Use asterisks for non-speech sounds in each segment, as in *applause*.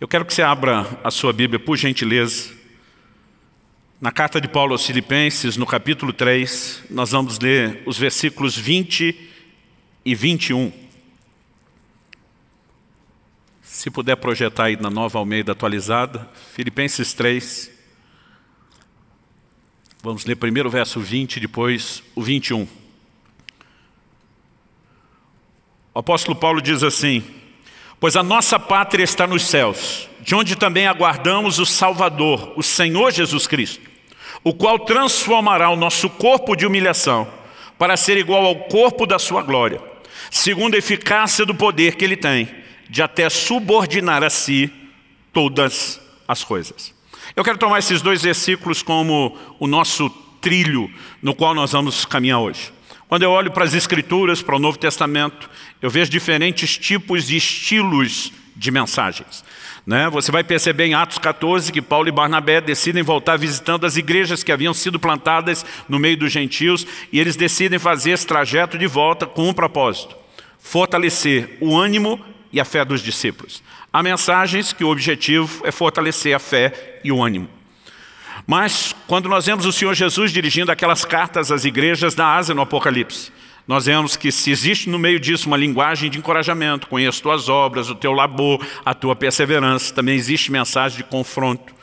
Eu quero que você abra a sua Bíblia, por gentileza. Na carta de Paulo aos Filipenses, no capítulo 3, nós vamos ler os versículos 20 e 21. Se puder projetar aí na nova Almeida atualizada, Filipenses 3. Vamos ler primeiro o verso 20, depois o 21. O apóstolo Paulo diz assim, Pois a nossa pátria está nos céus, de onde também aguardamos o Salvador, o Senhor Jesus Cristo, o qual transformará o nosso corpo de humilhação para ser igual ao corpo da sua glória, segundo a eficácia do poder que ele tem, de até subordinar a si todas as coisas. Eu quero tomar esses dois versículos como o nosso trilho no qual nós vamos caminhar hoje. Quando eu olho para as Escrituras, para o Novo Testamento, eu vejo diferentes tipos e estilos de mensagens. Né? Você vai perceber em Atos 14 que Paulo e Barnabé decidem voltar visitando as igrejas que haviam sido plantadas no meio dos gentios e eles decidem fazer esse trajeto de volta com um propósito, fortalecer o ânimo e a fé dos discípulos. Há mensagens que o objetivo é fortalecer a fé e o ânimo. Mas quando nós vemos o Senhor Jesus dirigindo aquelas cartas às igrejas da Ásia no Apocalipse, nós vemos que se existe no meio disso uma linguagem de encorajamento, conheço tuas obras, o teu labor, a tua perseverança, também existe mensagem de confronto.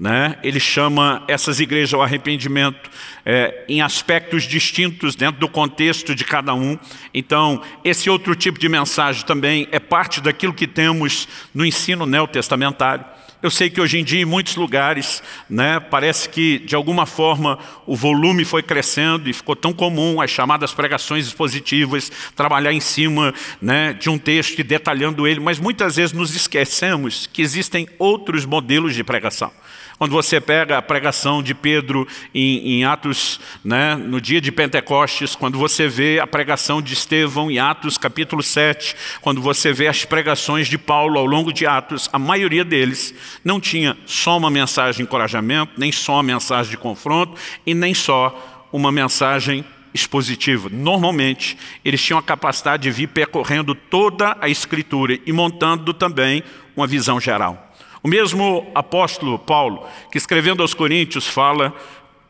Né? Ele chama essas igrejas ao arrependimento é, em aspectos distintos dentro do contexto de cada um. Então, esse outro tipo de mensagem também é parte daquilo que temos no ensino neotestamentário. Eu sei que hoje em dia, em muitos lugares, né, parece que, de alguma forma, o volume foi crescendo e ficou tão comum as chamadas pregações expositivas, trabalhar em cima né, de um texto e detalhando ele, mas muitas vezes nos esquecemos que existem outros modelos de pregação. Quando você pega a pregação de Pedro em, em Atos, né, no dia de Pentecostes, quando você vê a pregação de Estevão em Atos capítulo 7, quando você vê as pregações de Paulo ao longo de Atos, a maioria deles não tinha só uma mensagem de encorajamento, nem só uma mensagem de confronto e nem só uma mensagem expositiva. Normalmente, eles tinham a capacidade de vir percorrendo toda a escritura e montando também uma visão geral. O mesmo apóstolo Paulo, que escrevendo aos Coríntios, fala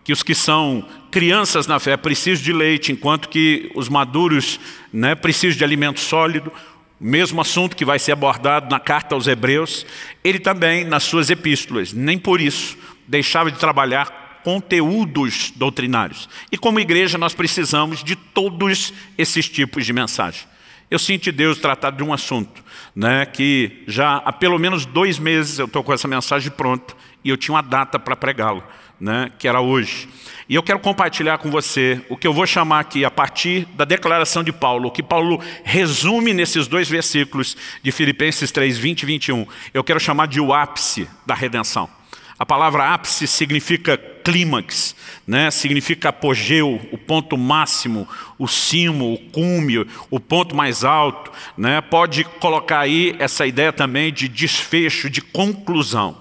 que os que são crianças na fé precisam de leite, enquanto que os maduros né, precisam de alimento sólido, O mesmo assunto que vai ser abordado na carta aos hebreus, ele também, nas suas epístolas, nem por isso deixava de trabalhar conteúdos doutrinários. E como igreja nós precisamos de todos esses tipos de mensagem. Eu sinto Deus tratar de um assunto né, que já há pelo menos dois meses eu estou com essa mensagem pronta e eu tinha uma data para pregá-lo, né, que era hoje. E eu quero compartilhar com você o que eu vou chamar aqui a partir da declaração de Paulo, o que Paulo resume nesses dois versículos de Filipenses 3, 20 e 21. Eu quero chamar de o ápice da redenção. A palavra ápice significa clímax, né? significa apogeu, o ponto máximo, o cimo, o cume, o ponto mais alto. Né? Pode colocar aí essa ideia também de desfecho, de conclusão.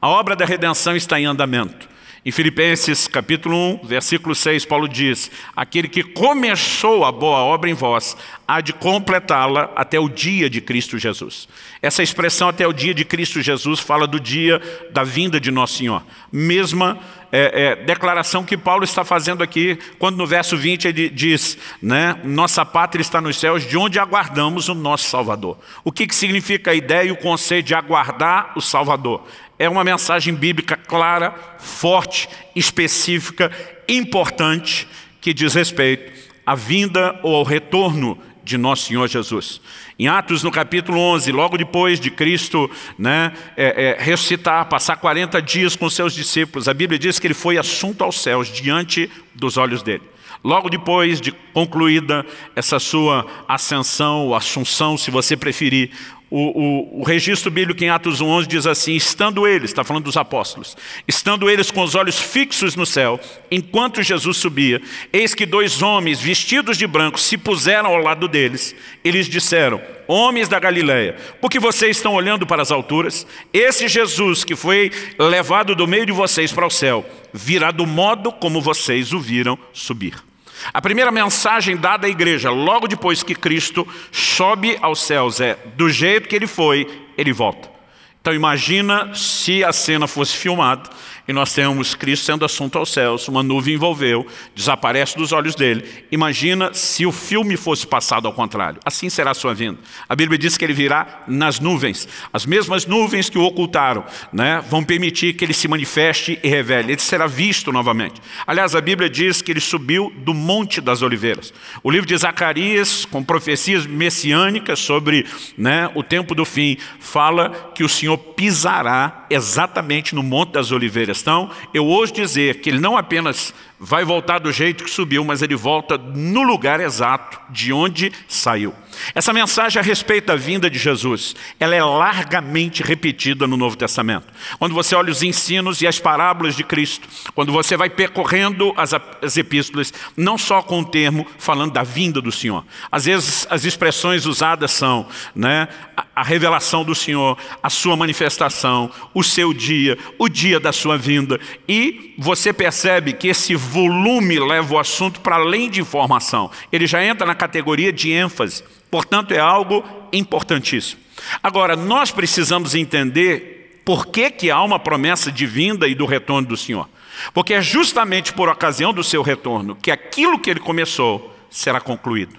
A obra da redenção está em andamento. Em Filipenses capítulo 1, versículo 6, Paulo diz, aquele que começou a boa obra em vós, há de completá-la até o dia de Cristo Jesus. Essa expressão até o dia de Cristo Jesus fala do dia da vinda de Nosso Senhor. Mesma é, é, declaração que Paulo está fazendo aqui, quando no verso 20 ele diz, né, nossa pátria está nos céus, de onde aguardamos o nosso Salvador. O que, que significa a ideia e o conceito de aguardar o Salvador? é uma mensagem bíblica clara, forte, específica, importante, que diz respeito à vinda ou ao retorno de nosso Senhor Jesus. Em Atos, no capítulo 11, logo depois de Cristo né, é, é, ressuscitar, passar 40 dias com seus discípulos, a Bíblia diz que ele foi assunto aos céus, diante dos olhos dele. Logo depois de concluída essa sua ascensão, ou assunção, se você preferir, o, o, o registro bíblico em Atos 1.11 diz assim, estando eles, está falando dos apóstolos, estando eles com os olhos fixos no céu, enquanto Jesus subia, eis que dois homens vestidos de branco se puseram ao lado deles. Eles disseram, homens da Galileia, porque vocês estão olhando para as alturas? Esse Jesus que foi levado do meio de vocês para o céu, virá do modo como vocês o viram subir. A primeira mensagem dada à igreja, logo depois que Cristo sobe aos céus, é do jeito que ele foi, ele volta. Então imagina se a cena fosse filmada e nós temos Cristo sendo assunto aos céus, uma nuvem envolveu, desaparece dos olhos dele. Imagina se o filme fosse passado ao contrário. Assim será a sua vinda. A Bíblia diz que ele virá nas nuvens. As mesmas nuvens que o ocultaram né, vão permitir que ele se manifeste e revele. Ele será visto novamente. Aliás, a Bíblia diz que ele subiu do Monte das Oliveiras. O livro de Zacarias, com profecias messiânicas sobre né, o tempo do fim, fala que o Senhor pisará exatamente no Monte das Oliveiras questão, eu hoje dizer que ele não apenas vai voltar do jeito que subiu, mas ele volta no lugar exato de onde saiu. Essa mensagem a respeito da vinda de Jesus, ela é largamente repetida no Novo Testamento. Quando você olha os ensinos e as parábolas de Cristo, quando você vai percorrendo as, as epístolas, não só com o termo falando da vinda do Senhor. Às vezes as expressões usadas são né, a revelação do Senhor, a sua manifestação, o seu dia, o dia da sua vinda. E você percebe que esse volume leva o assunto para além de informação. Ele já entra na categoria de ênfase. Portanto, é algo importantíssimo. Agora, nós precisamos entender por que, que há uma promessa de vinda e do retorno do Senhor. Porque é justamente por ocasião do seu retorno que aquilo que ele começou será concluído.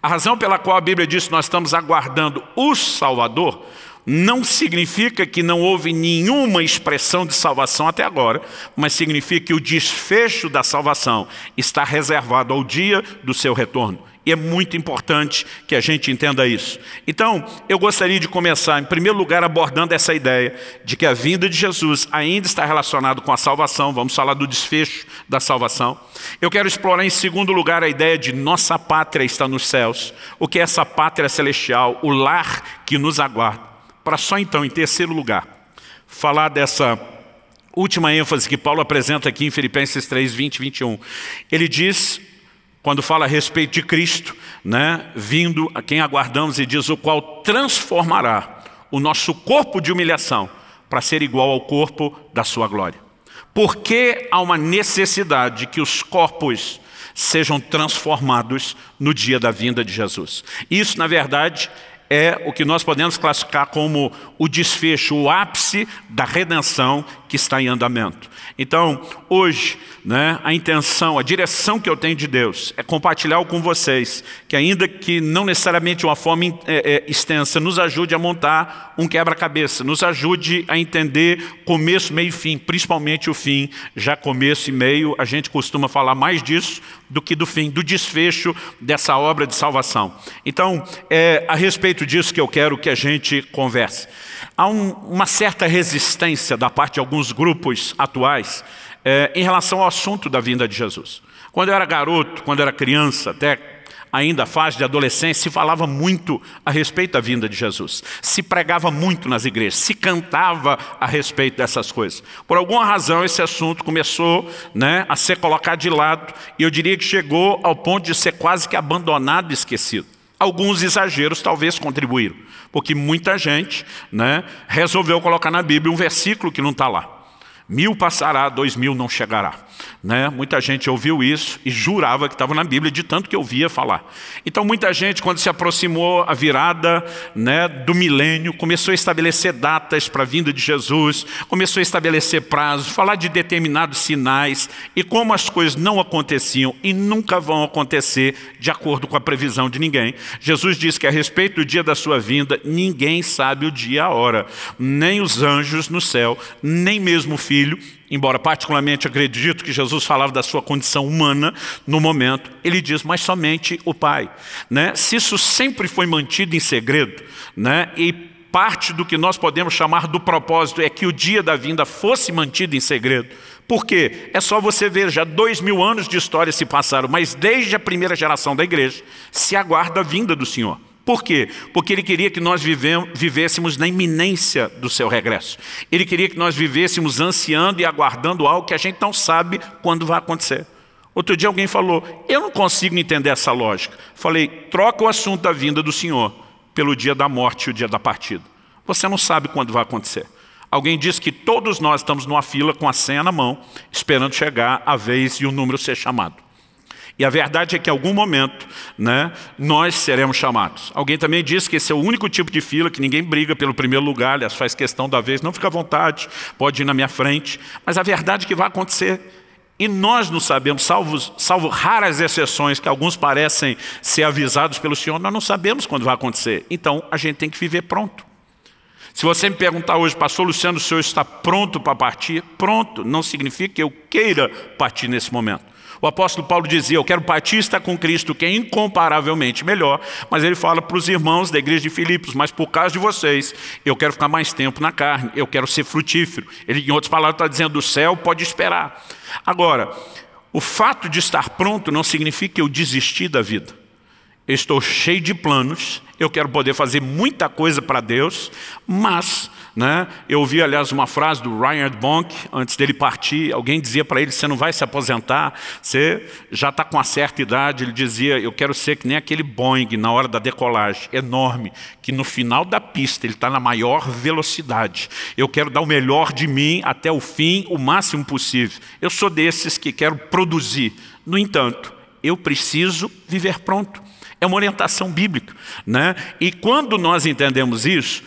A razão pela qual a Bíblia diz que nós estamos aguardando o Salvador não significa que não houve nenhuma expressão de salvação até agora, mas significa que o desfecho da salvação está reservado ao dia do seu retorno. E é muito importante que a gente entenda isso. Então, eu gostaria de começar, em primeiro lugar, abordando essa ideia de que a vinda de Jesus ainda está relacionada com a salvação. Vamos falar do desfecho da salvação. Eu quero explorar, em segundo lugar, a ideia de nossa pátria está nos céus. O que é essa pátria celestial, o lar que nos aguarda. Para só então, em terceiro lugar, falar dessa última ênfase que Paulo apresenta aqui em Filipenses 3, 20 21. Ele diz quando fala a respeito de Cristo, né, vindo a quem aguardamos e diz o qual transformará o nosso corpo de humilhação para ser igual ao corpo da sua glória. Porque há uma necessidade que os corpos sejam transformados no dia da vinda de Jesus. Isso, na verdade, é o que nós podemos classificar como o desfecho, o ápice da redenção que está em andamento. Então, hoje, né, a intenção, a direção que eu tenho de Deus é compartilhar com vocês, que ainda que não necessariamente uma forma é, é, extensa, nos ajude a montar um quebra-cabeça, nos ajude a entender começo, meio e fim, principalmente o fim, já começo e meio, a gente costuma falar mais disso do que do fim, do desfecho dessa obra de salvação. Então, é a respeito disso que eu quero que a gente converse. Há um, uma certa resistência da parte de alguns com grupos atuais é, em relação ao assunto da vinda de Jesus. Quando eu era garoto, quando eu era criança, até ainda fase de adolescência, se falava muito a respeito da vinda de Jesus. Se pregava muito nas igrejas, se cantava a respeito dessas coisas. Por alguma razão, esse assunto começou né, a ser colocado de lado, e eu diria que chegou ao ponto de ser quase que abandonado e esquecido. Alguns exageros talvez contribuíram porque muita gente né, resolveu colocar na Bíblia um versículo que não está lá. Mil passará, dois mil não chegará. Né? Muita gente ouviu isso e jurava que estava na Bíblia, de tanto que ouvia falar. Então muita gente, quando se aproximou a virada né, do milênio, começou a estabelecer datas para a vinda de Jesus, começou a estabelecer prazos, falar de determinados sinais e como as coisas não aconteciam e nunca vão acontecer de acordo com a previsão de ninguém. Jesus diz que a respeito do dia da sua vinda, ninguém sabe o dia e a hora, nem os anjos no céu, nem mesmo o filho, embora particularmente acredito que que Jesus falava da sua condição humana no momento, ele diz, mas somente o Pai. Né? Se isso sempre foi mantido em segredo, né? e parte do que nós podemos chamar do propósito é que o dia da vinda fosse mantido em segredo, por quê? É só você ver, já dois mil anos de história se passaram, mas desde a primeira geração da igreja se aguarda a vinda do Senhor. Por quê? Porque ele queria que nós vivêssemos na iminência do seu regresso. Ele queria que nós vivêssemos ansiando e aguardando algo que a gente não sabe quando vai acontecer. Outro dia alguém falou, eu não consigo entender essa lógica. Falei, troca o assunto da vinda do Senhor pelo dia da morte e o dia da partida. Você não sabe quando vai acontecer. Alguém disse que todos nós estamos numa fila com a senha na mão, esperando chegar a vez e o número ser chamado. E a verdade é que em algum momento né, nós seremos chamados. Alguém também disse que esse é o único tipo de fila que ninguém briga pelo primeiro lugar, aliás, faz questão da vez, não fica à vontade, pode ir na minha frente. Mas a verdade é que vai acontecer. E nós não sabemos, salvo, salvo raras exceções, que alguns parecem ser avisados pelo Senhor, nós não sabemos quando vai acontecer. Então, a gente tem que viver pronto. Se você me perguntar hoje, pastor Luciano, o senhor está pronto para partir? Pronto, não significa que eu queira partir nesse momento o apóstolo Paulo dizia, eu quero batista com Cristo, que é incomparavelmente melhor, mas ele fala para os irmãos da igreja de Filipos, mas por causa de vocês, eu quero ficar mais tempo na carne, eu quero ser frutífero. Ele, em outras palavras, está dizendo, o céu pode esperar. Agora, o fato de estar pronto não significa que eu desisti da vida. Eu estou cheio de planos, eu quero poder fazer muita coisa para Deus, mas né? Eu ouvi, aliás, uma frase do Ryan Bonk, antes dele partir, alguém dizia para ele, você não vai se aposentar, você já está com uma certa idade. Ele dizia, eu quero ser que nem aquele Boeing na hora da decolagem, enorme, que no final da pista ele está na maior velocidade. Eu quero dar o melhor de mim até o fim, o máximo possível. Eu sou desses que quero produzir. No entanto, eu preciso viver pronto. É uma orientação bíblica. Né? E quando nós entendemos isso,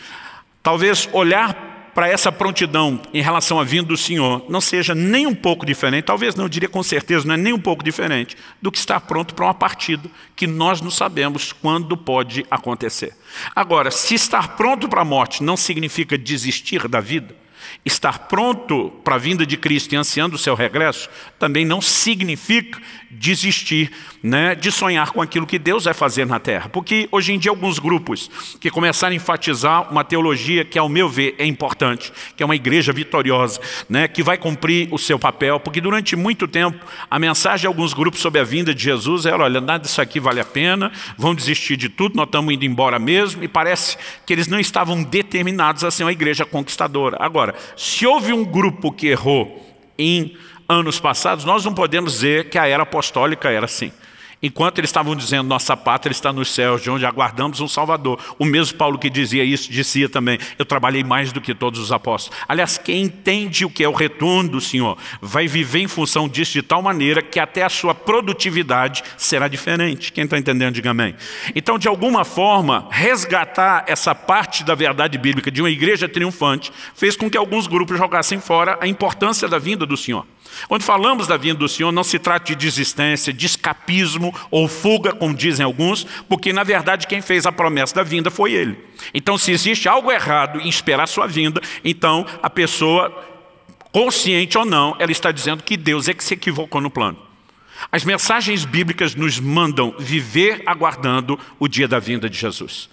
Talvez olhar para essa prontidão em relação à vinda do Senhor não seja nem um pouco diferente, talvez não, eu diria com certeza, não é nem um pouco diferente do que estar pronto para uma partida que nós não sabemos quando pode acontecer. Agora, se estar pronto para a morte não significa desistir da vida, Estar pronto para a vinda de Cristo e ansiando o seu regresso também não significa desistir né, de sonhar com aquilo que Deus vai fazer na terra. Porque hoje em dia alguns grupos que começaram a enfatizar uma teologia que ao meu ver é importante, que é uma igreja vitoriosa, né, que vai cumprir o seu papel, porque durante muito tempo a mensagem de alguns grupos sobre a vinda de Jesus era, olha, nada disso aqui vale a pena, vão desistir de tudo, nós estamos indo embora mesmo, e parece que eles não estavam determinados a ser uma igreja conquistadora. Agora, se houve um grupo que errou em anos passados, nós não podemos dizer que a era apostólica era assim. Enquanto eles estavam dizendo, nossa pátria está nos céus, de onde aguardamos um Salvador. O mesmo Paulo que dizia isso, dizia também, eu trabalhei mais do que todos os apóstolos. Aliás, quem entende o que é o retorno do Senhor, vai viver em função disso de tal maneira que até a sua produtividade será diferente. Quem está entendendo, diga amém. Então, de alguma forma, resgatar essa parte da verdade bíblica de uma igreja triunfante fez com que alguns grupos jogassem fora a importância da vinda do Senhor. Quando falamos da vinda do Senhor, não se trata de desistência, de escapismo, ou fuga, como dizem alguns, porque na verdade quem fez a promessa da vinda foi ele. Então se existe algo errado em esperar sua vinda, então a pessoa, consciente ou não, ela está dizendo que Deus é que se equivocou no plano. As mensagens bíblicas nos mandam viver aguardando o dia da vinda de Jesus.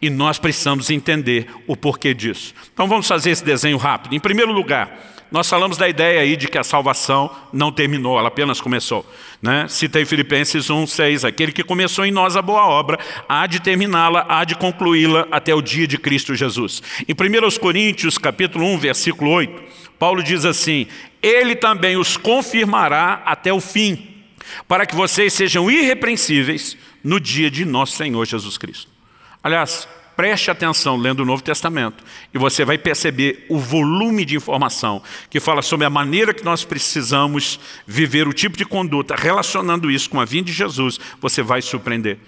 E nós precisamos entender o porquê disso. Então vamos fazer esse desenho rápido. Em primeiro lugar, nós falamos da ideia aí de que a salvação não terminou, ela apenas começou. Né? Citei Filipenses 1, 6, aquele que começou em nós a boa obra, há de terminá-la, há de concluí-la até o dia de Cristo Jesus. Em 1 Coríntios capítulo 1, versículo 8, Paulo diz assim, ele também os confirmará até o fim, para que vocês sejam irrepreensíveis no dia de nosso Senhor Jesus Cristo. Aliás, preste atenção lendo o Novo Testamento e você vai perceber o volume de informação que fala sobre a maneira que nós precisamos viver o tipo de conduta, relacionando isso com a vinda de Jesus, você vai surpreender.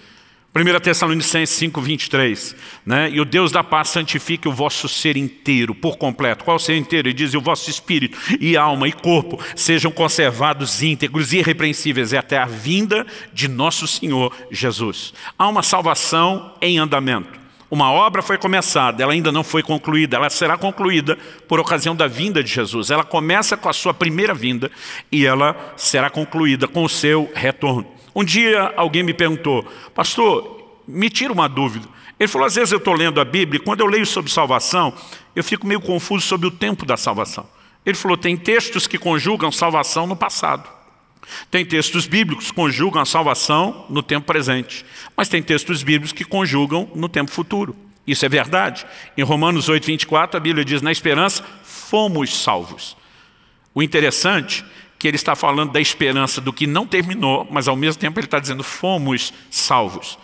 1 Tessalonicenses 5:23, né? e o Deus da paz santifique o vosso ser inteiro, por completo. Qual o ser inteiro? Ele diz, e o vosso espírito e alma e corpo sejam conservados íntegros e irrepreensíveis e até a vinda de nosso Senhor Jesus. Há uma salvação em andamento. Uma obra foi começada, ela ainda não foi concluída, ela será concluída por ocasião da vinda de Jesus. Ela começa com a sua primeira vinda e ela será concluída com o seu retorno. Um dia alguém me perguntou, pastor, me tira uma dúvida. Ele falou, às vezes eu estou lendo a Bíblia, e quando eu leio sobre salvação, eu fico meio confuso sobre o tempo da salvação. Ele falou, tem textos que conjugam salvação no passado. Tem textos bíblicos que conjugam a salvação no tempo presente, mas tem textos bíblicos que conjugam no tempo futuro. Isso é verdade. Em Romanos 8, 24, a Bíblia diz, na esperança, fomos salvos. O interessante é que ele está falando da esperança do que não terminou, mas ao mesmo tempo ele está dizendo, fomos salvos.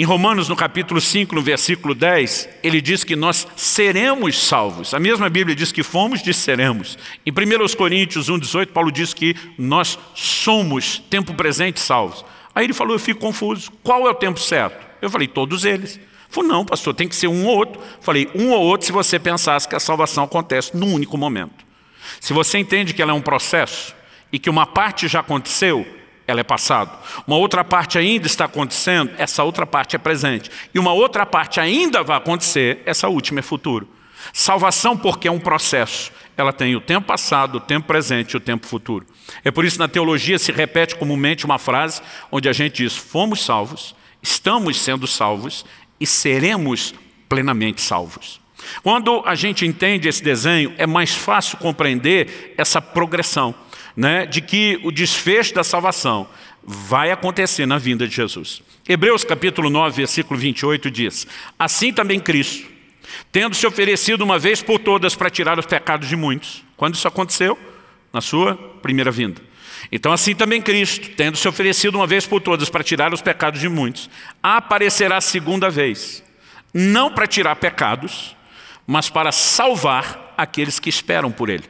Em Romanos, no capítulo 5, no versículo 10, ele diz que nós seremos salvos. A mesma Bíblia diz que fomos, diz seremos. Em 1 Coríntios 1, 18, Paulo diz que nós somos, tempo presente, salvos. Aí ele falou, eu fico confuso, qual é o tempo certo? Eu falei, todos eles. Falei, não, pastor, tem que ser um ou outro. Falei, um ou outro se você pensasse que a salvação acontece num único momento. Se você entende que ela é um processo e que uma parte já aconteceu, ela é passado. Uma outra parte ainda está acontecendo, essa outra parte é presente. E uma outra parte ainda vai acontecer, essa última é futuro. Salvação porque é um processo. Ela tem o tempo passado, o tempo presente e o tempo futuro. É por isso na teologia se repete comumente uma frase onde a gente diz, fomos salvos, estamos sendo salvos e seremos plenamente salvos. Quando a gente entende esse desenho, é mais fácil compreender essa progressão né, de que o desfecho da salvação vai acontecer na vinda de Jesus. Hebreus capítulo 9, versículo 28 diz, Assim também Cristo, tendo se oferecido uma vez por todas para tirar os pecados de muitos. Quando isso aconteceu? Na sua primeira vinda. Então assim também Cristo, tendo se oferecido uma vez por todas para tirar os pecados de muitos, aparecerá segunda vez, não para tirar pecados, mas para salvar aqueles que esperam por ele.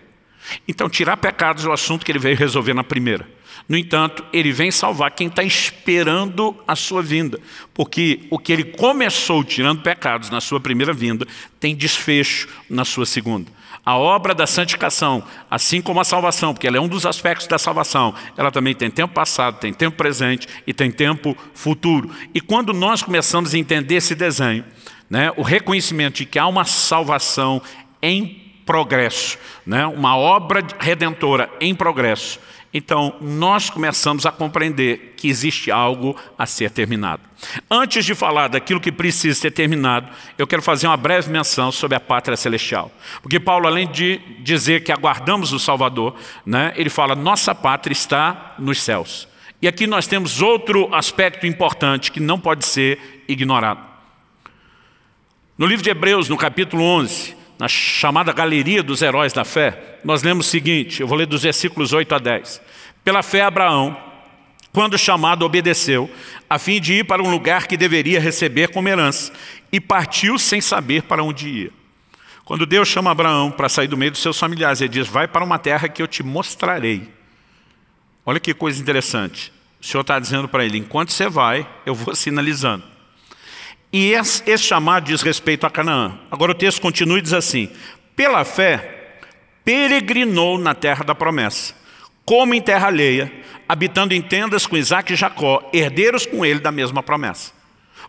Então, tirar pecados é o assunto que ele veio resolver na primeira. No entanto, ele vem salvar quem está esperando a sua vinda, porque o que ele começou tirando pecados na sua primeira vinda, tem desfecho na sua segunda. A obra da santificação, assim como a salvação, porque ela é um dos aspectos da salvação, ela também tem tempo passado, tem tempo presente e tem tempo futuro. E quando nós começamos a entender esse desenho, né, o reconhecimento de que há uma salvação em progresso, né? uma obra redentora em progresso. Então, nós começamos a compreender que existe algo a ser terminado. Antes de falar daquilo que precisa ser terminado, eu quero fazer uma breve menção sobre a pátria celestial. Porque Paulo, além de dizer que aguardamos o Salvador, né, ele fala, nossa pátria está nos céus. E aqui nós temos outro aspecto importante que não pode ser ignorado. No livro de Hebreus, no capítulo 11, na chamada Galeria dos Heróis da Fé, nós lemos o seguinte, eu vou ler dos versículos 8 a 10. Pela fé Abraão, quando chamado, obedeceu, a fim de ir para um lugar que deveria receber como herança, e partiu sem saber para onde ia. Quando Deus chama Abraão para sair do meio dos seus familiares, ele diz, vai para uma terra que eu te mostrarei. Olha que coisa interessante. O Senhor está dizendo para ele, enquanto você vai, eu vou *laughs* sinalizando. E esse chamado diz respeito a Canaã. Agora o texto continua e diz assim, pela fé, peregrinou na terra da promessa, como em terra alheia, habitando em tendas com Isaac e Jacó, herdeiros com ele da mesma promessa.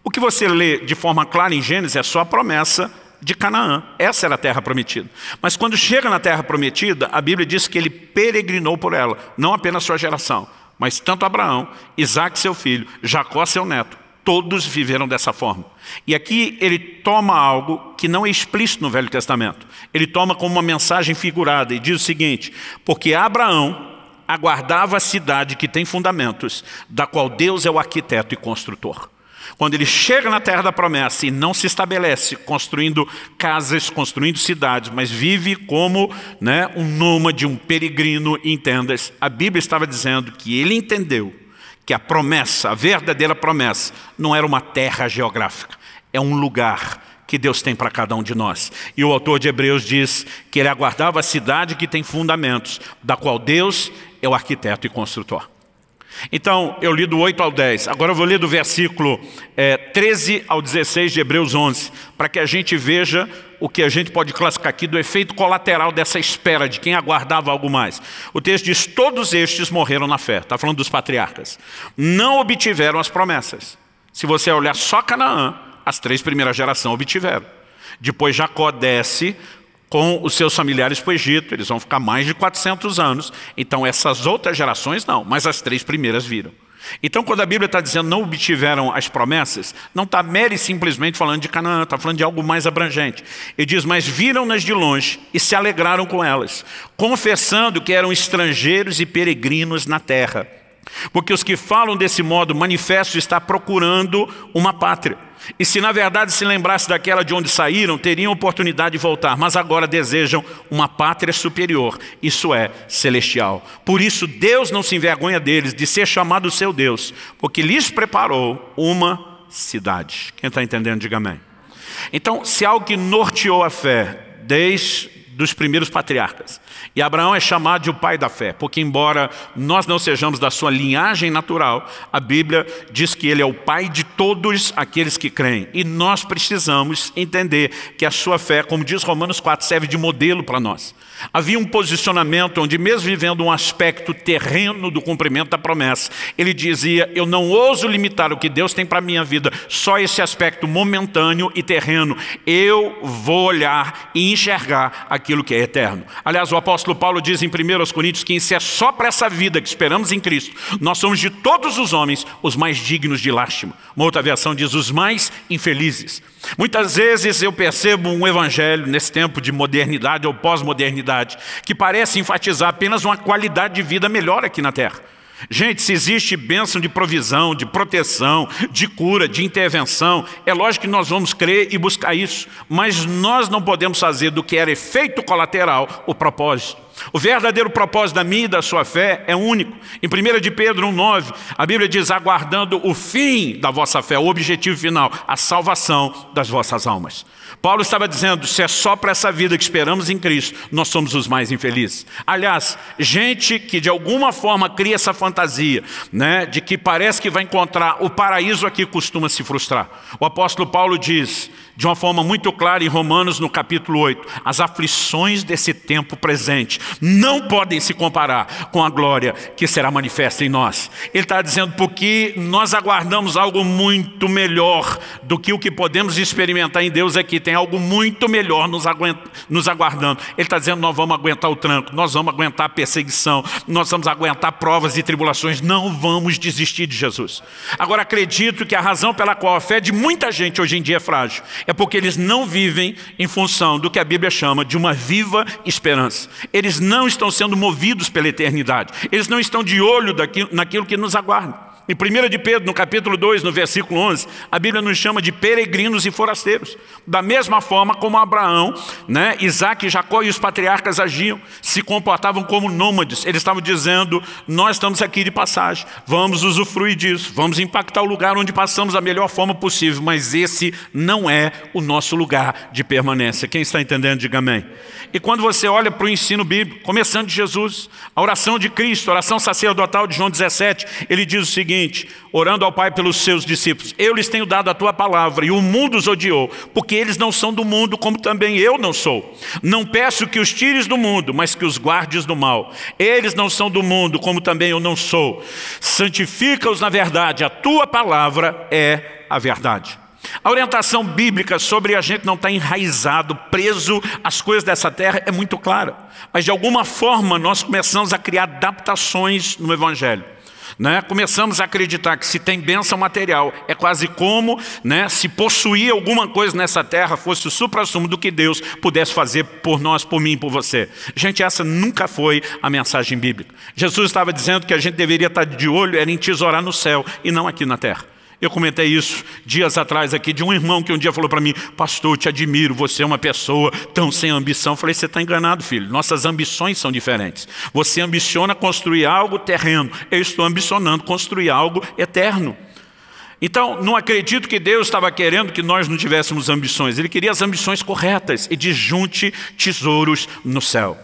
O que você lê de forma clara em Gênesis é só a promessa de Canaã. Essa era a terra prometida. Mas quando chega na terra prometida, a Bíblia diz que ele peregrinou por ela, não apenas sua geração, mas tanto Abraão, Isaac seu filho, Jacó seu neto, Todos viveram dessa forma. E aqui ele toma algo que não é explícito no Velho Testamento. Ele toma como uma mensagem figurada e diz o seguinte, porque Abraão aguardava a cidade que tem fundamentos, da qual Deus é o arquiteto e construtor. Quando ele chega na terra da promessa e não se estabelece construindo casas, construindo cidades, mas vive como né, um nômade, um peregrino, entendas. A Bíblia estava dizendo que ele entendeu que a promessa, a verdadeira promessa, não era uma terra geográfica, é um lugar que Deus tem para cada um de nós. E o autor de Hebreus diz que ele aguardava a cidade que tem fundamentos, da qual Deus é o arquiteto e construtor. Então, eu li do 8 ao 10. Agora eu vou ler do versículo é, eh, 13 ao 16 de Hebreus 11, para que a gente veja o que a gente pode classificar aqui do efeito colateral dessa espera de quem aguardava algo mais. O texto diz, todos estes morreram na fé, está falando dos patriarcas. Não obtiveram as promessas. Se você olhar só Canaã, as três primeiras gerações obtiveram. Depois Jacó desce com os seus familiares para o Egito, eles vão ficar mais de 400 anos. Então essas outras gerações não, mas as três primeiras viram. Então, quando a Bíblia está dizendo não obtiveram as promessas, não está e simplesmente falando de Canaã, está falando de algo mais abrangente. Ele diz, mas viram-nas de longe e se alegraram com elas, confessando que eram estrangeiros e peregrinos na terra. Porque os que falam desse modo, manifesto está procurando uma pátria. E se na verdade se lembrasse daquela de onde saíram, teriam oportunidade de voltar, mas agora desejam uma pátria superior, isso é, celestial. Por isso Deus não se envergonha deles, de ser chamado seu Deus, porque lhes preparou uma cidade. Quem está entendendo, diga amém. Então, se algo que norteou a fé desde os primeiros patriarcas, e Abraão é chamado de o pai da fé, porque embora nós não sejamos da sua linhagem natural, a Bíblia diz que ele é o pai de todos aqueles que creem. E nós precisamos entender que a sua fé, como diz Romanos 4, serve de modelo para nós. Havia um posicionamento onde mesmo vivendo um aspecto terreno do cumprimento da promessa, ele dizia, eu não ouso limitar o que Deus tem para a minha vida, só esse aspecto momentâneo e terreno. Eu vou olhar e enxergar aquilo que é eterno. Aliás, o apóstolo apóstolo Paulo diz em 1 Coríntios que se é só para essa vida que esperamos em Cristo, nós somos de todos os homens os mais dignos de lástima. Uma outra versão diz, os mais infelizes. Muitas vezes eu percebo um evangelho nesse tempo de modernidade ou pós-modernidade que parece enfatizar apenas uma qualidade de vida melhor aqui na Terra. Gente, se existe bênção de provisão, de proteção, de cura, de intervenção, é lógico que nós vamos crer e buscar isso, mas nós não podemos fazer do que era efeito colateral o propósito. O verdadeiro propósito da minha e da sua fé é único. Em 1 de Pedro 1,9, a Bíblia diz, aguardando o fim da vossa fé, o objetivo final, a salvação das vossas almas. Paulo estava dizendo, se é só para essa vida que esperamos em Cristo, nós somos os mais infelizes. Aliás, gente que de alguma forma cria essa fantasia, né, de que parece que vai encontrar o paraíso aqui, costuma se frustrar. O apóstolo Paulo diz, de uma forma muito clara em Romanos no capítulo 8. As aflições desse tempo presente não podem se comparar com a glória que será manifesta em nós. Ele está dizendo porque nós aguardamos algo muito melhor do que o que podemos experimentar em Deus aqui. Tem algo muito melhor nos, aguenta, nos aguardando. Ele está dizendo nós vamos aguentar o tranco, nós vamos aguentar a perseguição, nós vamos aguentar provas e tribulações. Não vamos desistir de Jesus. Agora acredito que a razão pela qual a fé de muita gente hoje em dia é frágil é porque eles não vivem em função do que a Bíblia chama de uma viva esperança. Eles não estão sendo movidos pela eternidade. Eles não estão de olho naquilo que nos aguarda. Em 1 de Pedro, no capítulo 2, no versículo 11, a Bíblia nos chama de peregrinos e forasteiros. Da mesma forma como Abraão, né, Isaac, Jacó e os patriarcas agiam, se comportavam como nômades. Eles estavam dizendo, nós estamos aqui de passagem, vamos usufruir disso, vamos impactar o lugar onde passamos da melhor forma possível, mas esse não é o nosso lugar de permanência. Quem está entendendo, diga amém. E quando você olha para o ensino bíblico, começando de Jesus, a oração de Cristo, a oração sacerdotal de João 17, ele diz o seguinte, orando ao Pai pelos seus discípulos, eu lhes tenho dado a tua palavra e o mundo os odiou, porque eles não são do mundo como também eu não sou. Não peço que os tires do mundo, mas que os guardes do mal. Eles não são do mundo como também eu não sou. Santifica-os na verdade, a tua palavra é a verdade. A orientação bíblica sobre a gente não estar tá enraizado, preso às coisas dessa terra é muito clara. Mas de alguma forma nós começamos a criar adaptações no Evangelho. Né? Começamos a acreditar que se tem bênção material, é quase como né, se possuir alguma coisa nessa terra fosse o supra-sumo do que Deus pudesse fazer por nós, por mim, por você. Gente, essa nunca foi a mensagem bíblica. Jesus estava dizendo que a gente deveria estar tá de olho era em tesourar no céu e não aqui na terra. Eu comentei isso dias atrás aqui de um irmão que um dia falou para mim, pastor, eu te admiro, você é uma pessoa tão sem ambição. Eu falei, você está enganado, filho. Nossas ambições são diferentes. Você ambiciona construir algo terreno. Eu estou ambicionando construir algo eterno. Então, não acredito que Deus estava querendo que nós não tivéssemos ambições. Ele queria as ambições corretas e de junte tesouros no céu.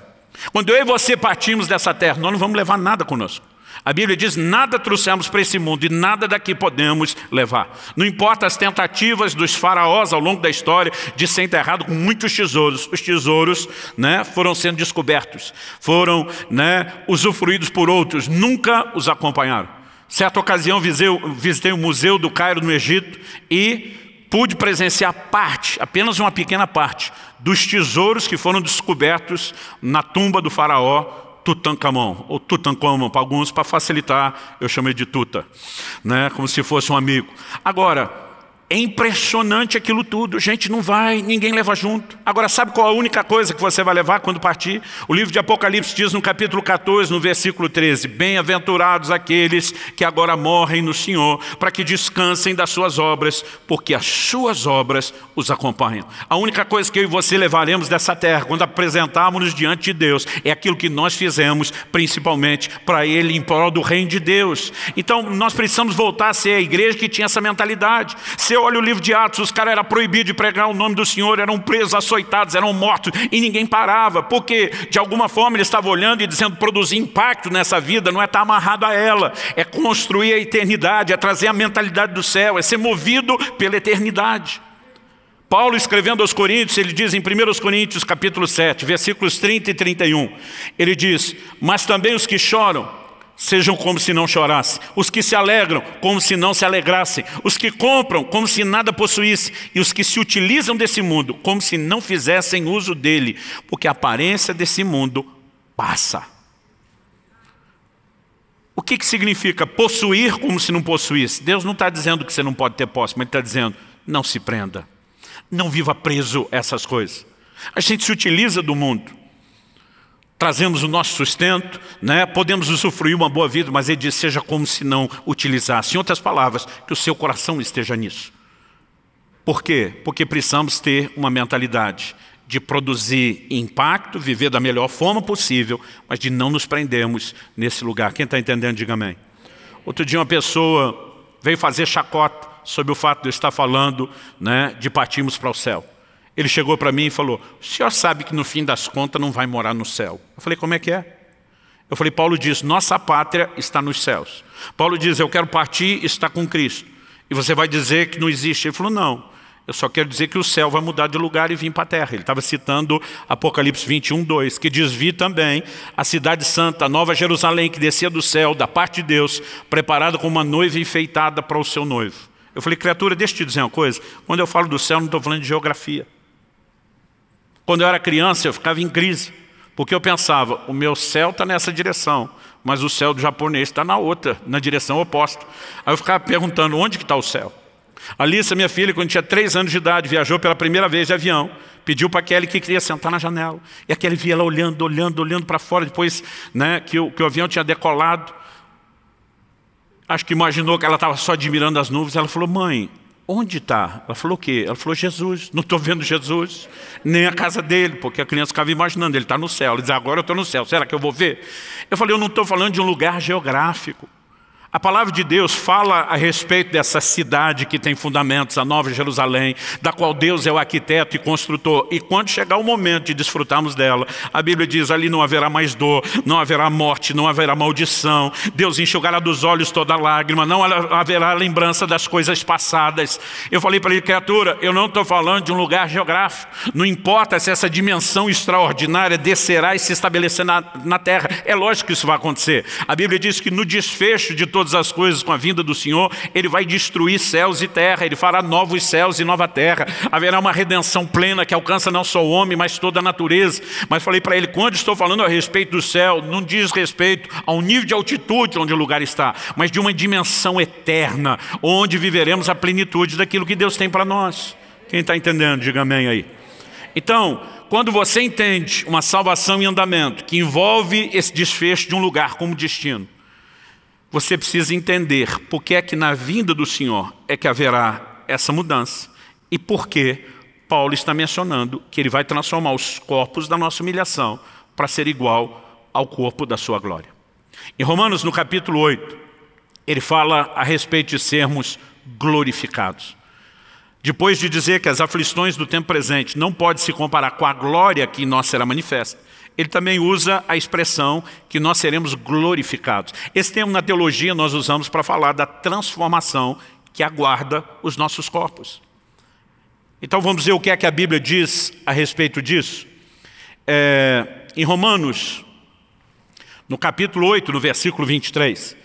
Quando eu e você partimos dessa terra, nós não vamos levar nada conosco. A Bíblia diz, nada trouxemos para esse mundo e nada daqui podemos levar. Não importa as tentativas dos faraós ao longo da história de ser enterrado com muitos tesouros. Os tesouros né, foram sendo descobertos, foram né, usufruídos por outros, nunca os acompanharam. Certa ocasião visitei o Museu do Cairo no Egito e pude presenciar parte, apenas uma pequena parte, dos tesouros que foram descobertos na tumba do faraó Tutankamon, ou Tutankamon, para alguns, para facilitar, eu chamei de Tuta, né? como se fosse um amigo. Agora, é impressionante aquilo tudo. Gente, não vai, ninguém leva junto. Agora, sabe qual a única coisa que você vai levar quando partir? O livro de Apocalipse diz no capítulo 14, no versículo 13: Bem-aventurados aqueles que agora morrem no Senhor, para que descansem das suas obras, porque as suas obras os acompanham. A única coisa que eu e você levaremos dessa terra, quando apresentarmos-nos diante de Deus, é aquilo que nós fizemos, principalmente para Ele, em prol do reino de Deus. Então, nós precisamos voltar a ser a igreja que tinha essa mentalidade. Ser eu olha o livro de Atos, os caras eram proibidos de pregar o nome do Senhor, eram presos, açoitados, eram mortos, e ninguém parava, porque de alguma forma ele estava olhando e dizendo, produzir impacto nessa vida não é estar tá amarrado a ela, é construir a eternidade, é trazer a mentalidade do céu, é ser movido pela eternidade. Paulo escrevendo aos Coríntios, ele diz em 1 Coríntios capítulo 7, versículos 30 e 31, ele diz, mas também os que choram, sejam como se não chorassem. Os que se alegram, como se não se alegrassem. Os que compram, como se nada possuísse E os que se utilizam desse mundo, como se não fizessem uso dele. Porque a aparência desse mundo passa. O que, que significa possuir como se não possuísse? Deus não está dizendo que você não pode ter posse, mas Ele está dizendo, não se prenda. Não viva preso a essas coisas. A gente se utiliza do mundo trazemos o nosso sustento, né? podemos usufruir uma boa vida, mas ele diz, seja como se não utilizasse. Em outras palavras, que o seu coração esteja nisso. Por quê? Porque precisamos ter uma mentalidade de produzir impacto, viver da melhor forma possível, mas de não nos prendermos nesse lugar. Quem está entendendo, diga amém. Outro dia uma pessoa veio fazer chacota sobre o fato de eu estar falando né, de partirmos para o céu. Ele chegou para mim e falou, o senhor sabe que no fim das contas não vai morar no céu. Eu falei, como é que é? Eu falei, Paulo diz, nossa pátria está nos céus. Paulo diz, eu quero partir, estar com Cristo. E você vai dizer que não existe. Ele falou, não, eu só quero dizer que o céu vai mudar de lugar e vir para a terra. Ele estava citando Apocalipse 21, 2, que diz, vi também a cidade santa, a nova Jerusalém, que descia do céu, da parte de Deus, preparada como uma noiva enfeitada para o seu noivo. Eu falei, criatura, deixa eu te dizer uma coisa. Quando eu falo do céu, não estou falando de geografia. Quando eu era criança, eu ficava em crise, porque eu pensava, o meu céu está nessa direção, mas o céu do japonês está na outra, na direção oposta. Aí eu ficava perguntando, onde que está o céu? Alissa, minha filha, quando tinha três anos de idade, viajou pela primeira vez de avião, pediu para Kelly que queria sentar na janela. E a Kelly via ela olhando, olhando, olhando para fora, depois né, que, o, que o avião tinha decolado. Acho que imaginou que ela estava só admirando as nuvens. Ela falou, mãe, Onde está? Ela falou o quê? Ela falou Jesus. Não estou vendo Jesus, nem a casa dele, porque a criança ficava imaginando, ele está no céu. Ele diz, agora eu estou no céu, será que eu vou ver? Eu falei, eu não estou falando de um lugar geográfico. A palavra de Deus fala a respeito dessa cidade que tem fundamentos, a Nova Jerusalém, da qual Deus é o arquiteto e construtor. E quando chegar o momento de desfrutarmos dela, a Bíblia diz: ali não haverá mais dor, não haverá morte, não haverá maldição. Deus enxugará dos olhos toda lágrima, não haverá lembrança das coisas passadas. Eu falei para ele, criatura, eu não estou falando de um lugar geográfico. Não importa se essa dimensão extraordinária descerá e se estabelecerá na, na terra. É lógico que isso vai acontecer. A Bíblia diz que no desfecho de todas todas as coisas com a vinda do Senhor, Ele vai destruir céus e terra, Ele fará novos céus e nova terra. Haverá uma redenção plena que alcança não só o homem, mas toda a natureza. Mas falei para ele, quando estou falando a respeito do céu, não diz respeito a um nível de altitude onde o lugar está, mas de uma dimensão eterna, onde viveremos a plenitude daquilo que Deus tem para nós. Quem está entendendo, diga amém aí. Então, quando você entende uma salvação em andamento, que envolve esse desfecho de um lugar como destino, você precisa entender por que é que na vinda do Senhor é que haverá essa mudança e por que Paulo está mencionando que ele vai transformar os corpos da nossa humilhação para ser igual ao corpo da sua glória. Em Romanos, no capítulo 8, ele fala a respeito de sermos glorificados. Depois de dizer que as aflições do tempo presente não podem se comparar com a glória que em nós será manifesta, ele também usa a expressão que nós seremos glorificados. Esse termo na teologia nós usamos para falar da transformação que aguarda os nossos corpos. Então vamos ver o que é que a Bíblia diz a respeito disso. É, em Romanos, no capítulo 8, no versículo 23,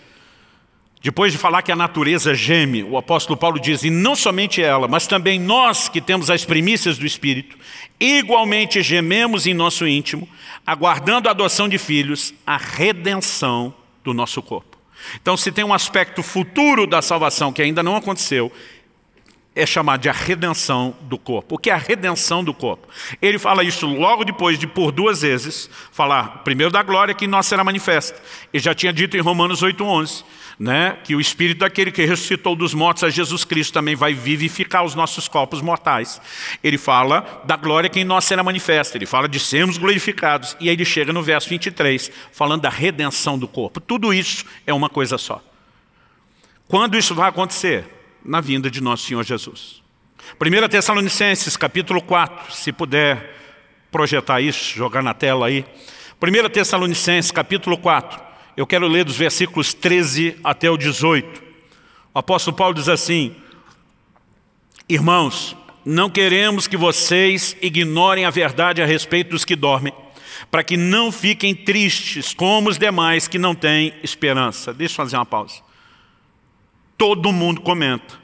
depois de falar que a natureza geme, o apóstolo Paulo diz, e não somente ela, mas também nós que temos as primícias do Espírito, igualmente gememos em nosso íntimo, aguardando a adoção de filhos, a redenção do nosso corpo. Então, se tem um aspecto futuro da salvação que ainda não aconteceu, é chamado de a redenção do corpo. O que é a redenção do corpo? Ele fala isso logo depois de, por duas vezes, falar primeiro da glória que nós será manifesta. Ele já tinha dito em Romanos 8,11, né, que o Espírito daquele é que ressuscitou dos mortos a Jesus Cristo também vai vivificar os nossos corpos mortais. Ele fala da glória que em nós será manifesta, ele fala de sermos glorificados. E aí ele chega no verso 23, falando da redenção do corpo. Tudo isso é uma coisa só. Quando isso vai acontecer? na vinda de nosso Senhor Jesus. 1 Tessalonicenses, capítulo 4, se puder projetar isso, jogar na tela aí. 1 Tessalonicenses, capítulo 4, eu quero ler dos versículos 13 até o 18. O apóstolo Paulo diz assim, Irmãos, não queremos que vocês ignorem a verdade a respeito dos que dormem, para que não fiquem tristes como os demais que não têm esperança. Deixa eu fazer uma pausa todo mundo comenta.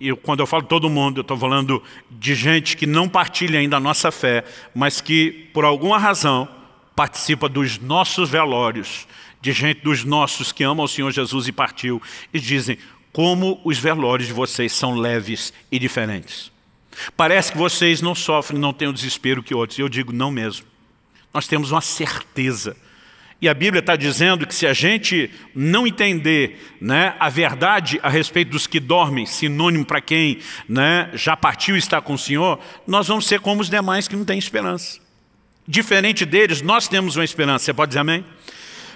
E quando eu falo todo mundo, eu estou falando de gente que não partilha ainda a nossa fé, mas que, por alguma razão, participa dos nossos velórios, de gente dos nossos que ama o Senhor Jesus e partiu, e dizem, como os velórios de vocês são leves e diferentes. Parece que vocês não sofrem, não têm o desespero que outros. Eu digo, não mesmo. Nós temos uma certeza e a Bíblia está dizendo que se a gente não entender né, a verdade a respeito dos que dormem, sinônimo para quem né, já partiu e está com o Senhor, nós vamos ser como os demais que não têm esperança. Diferente deles, nós temos uma esperança. Você pode dizer amém?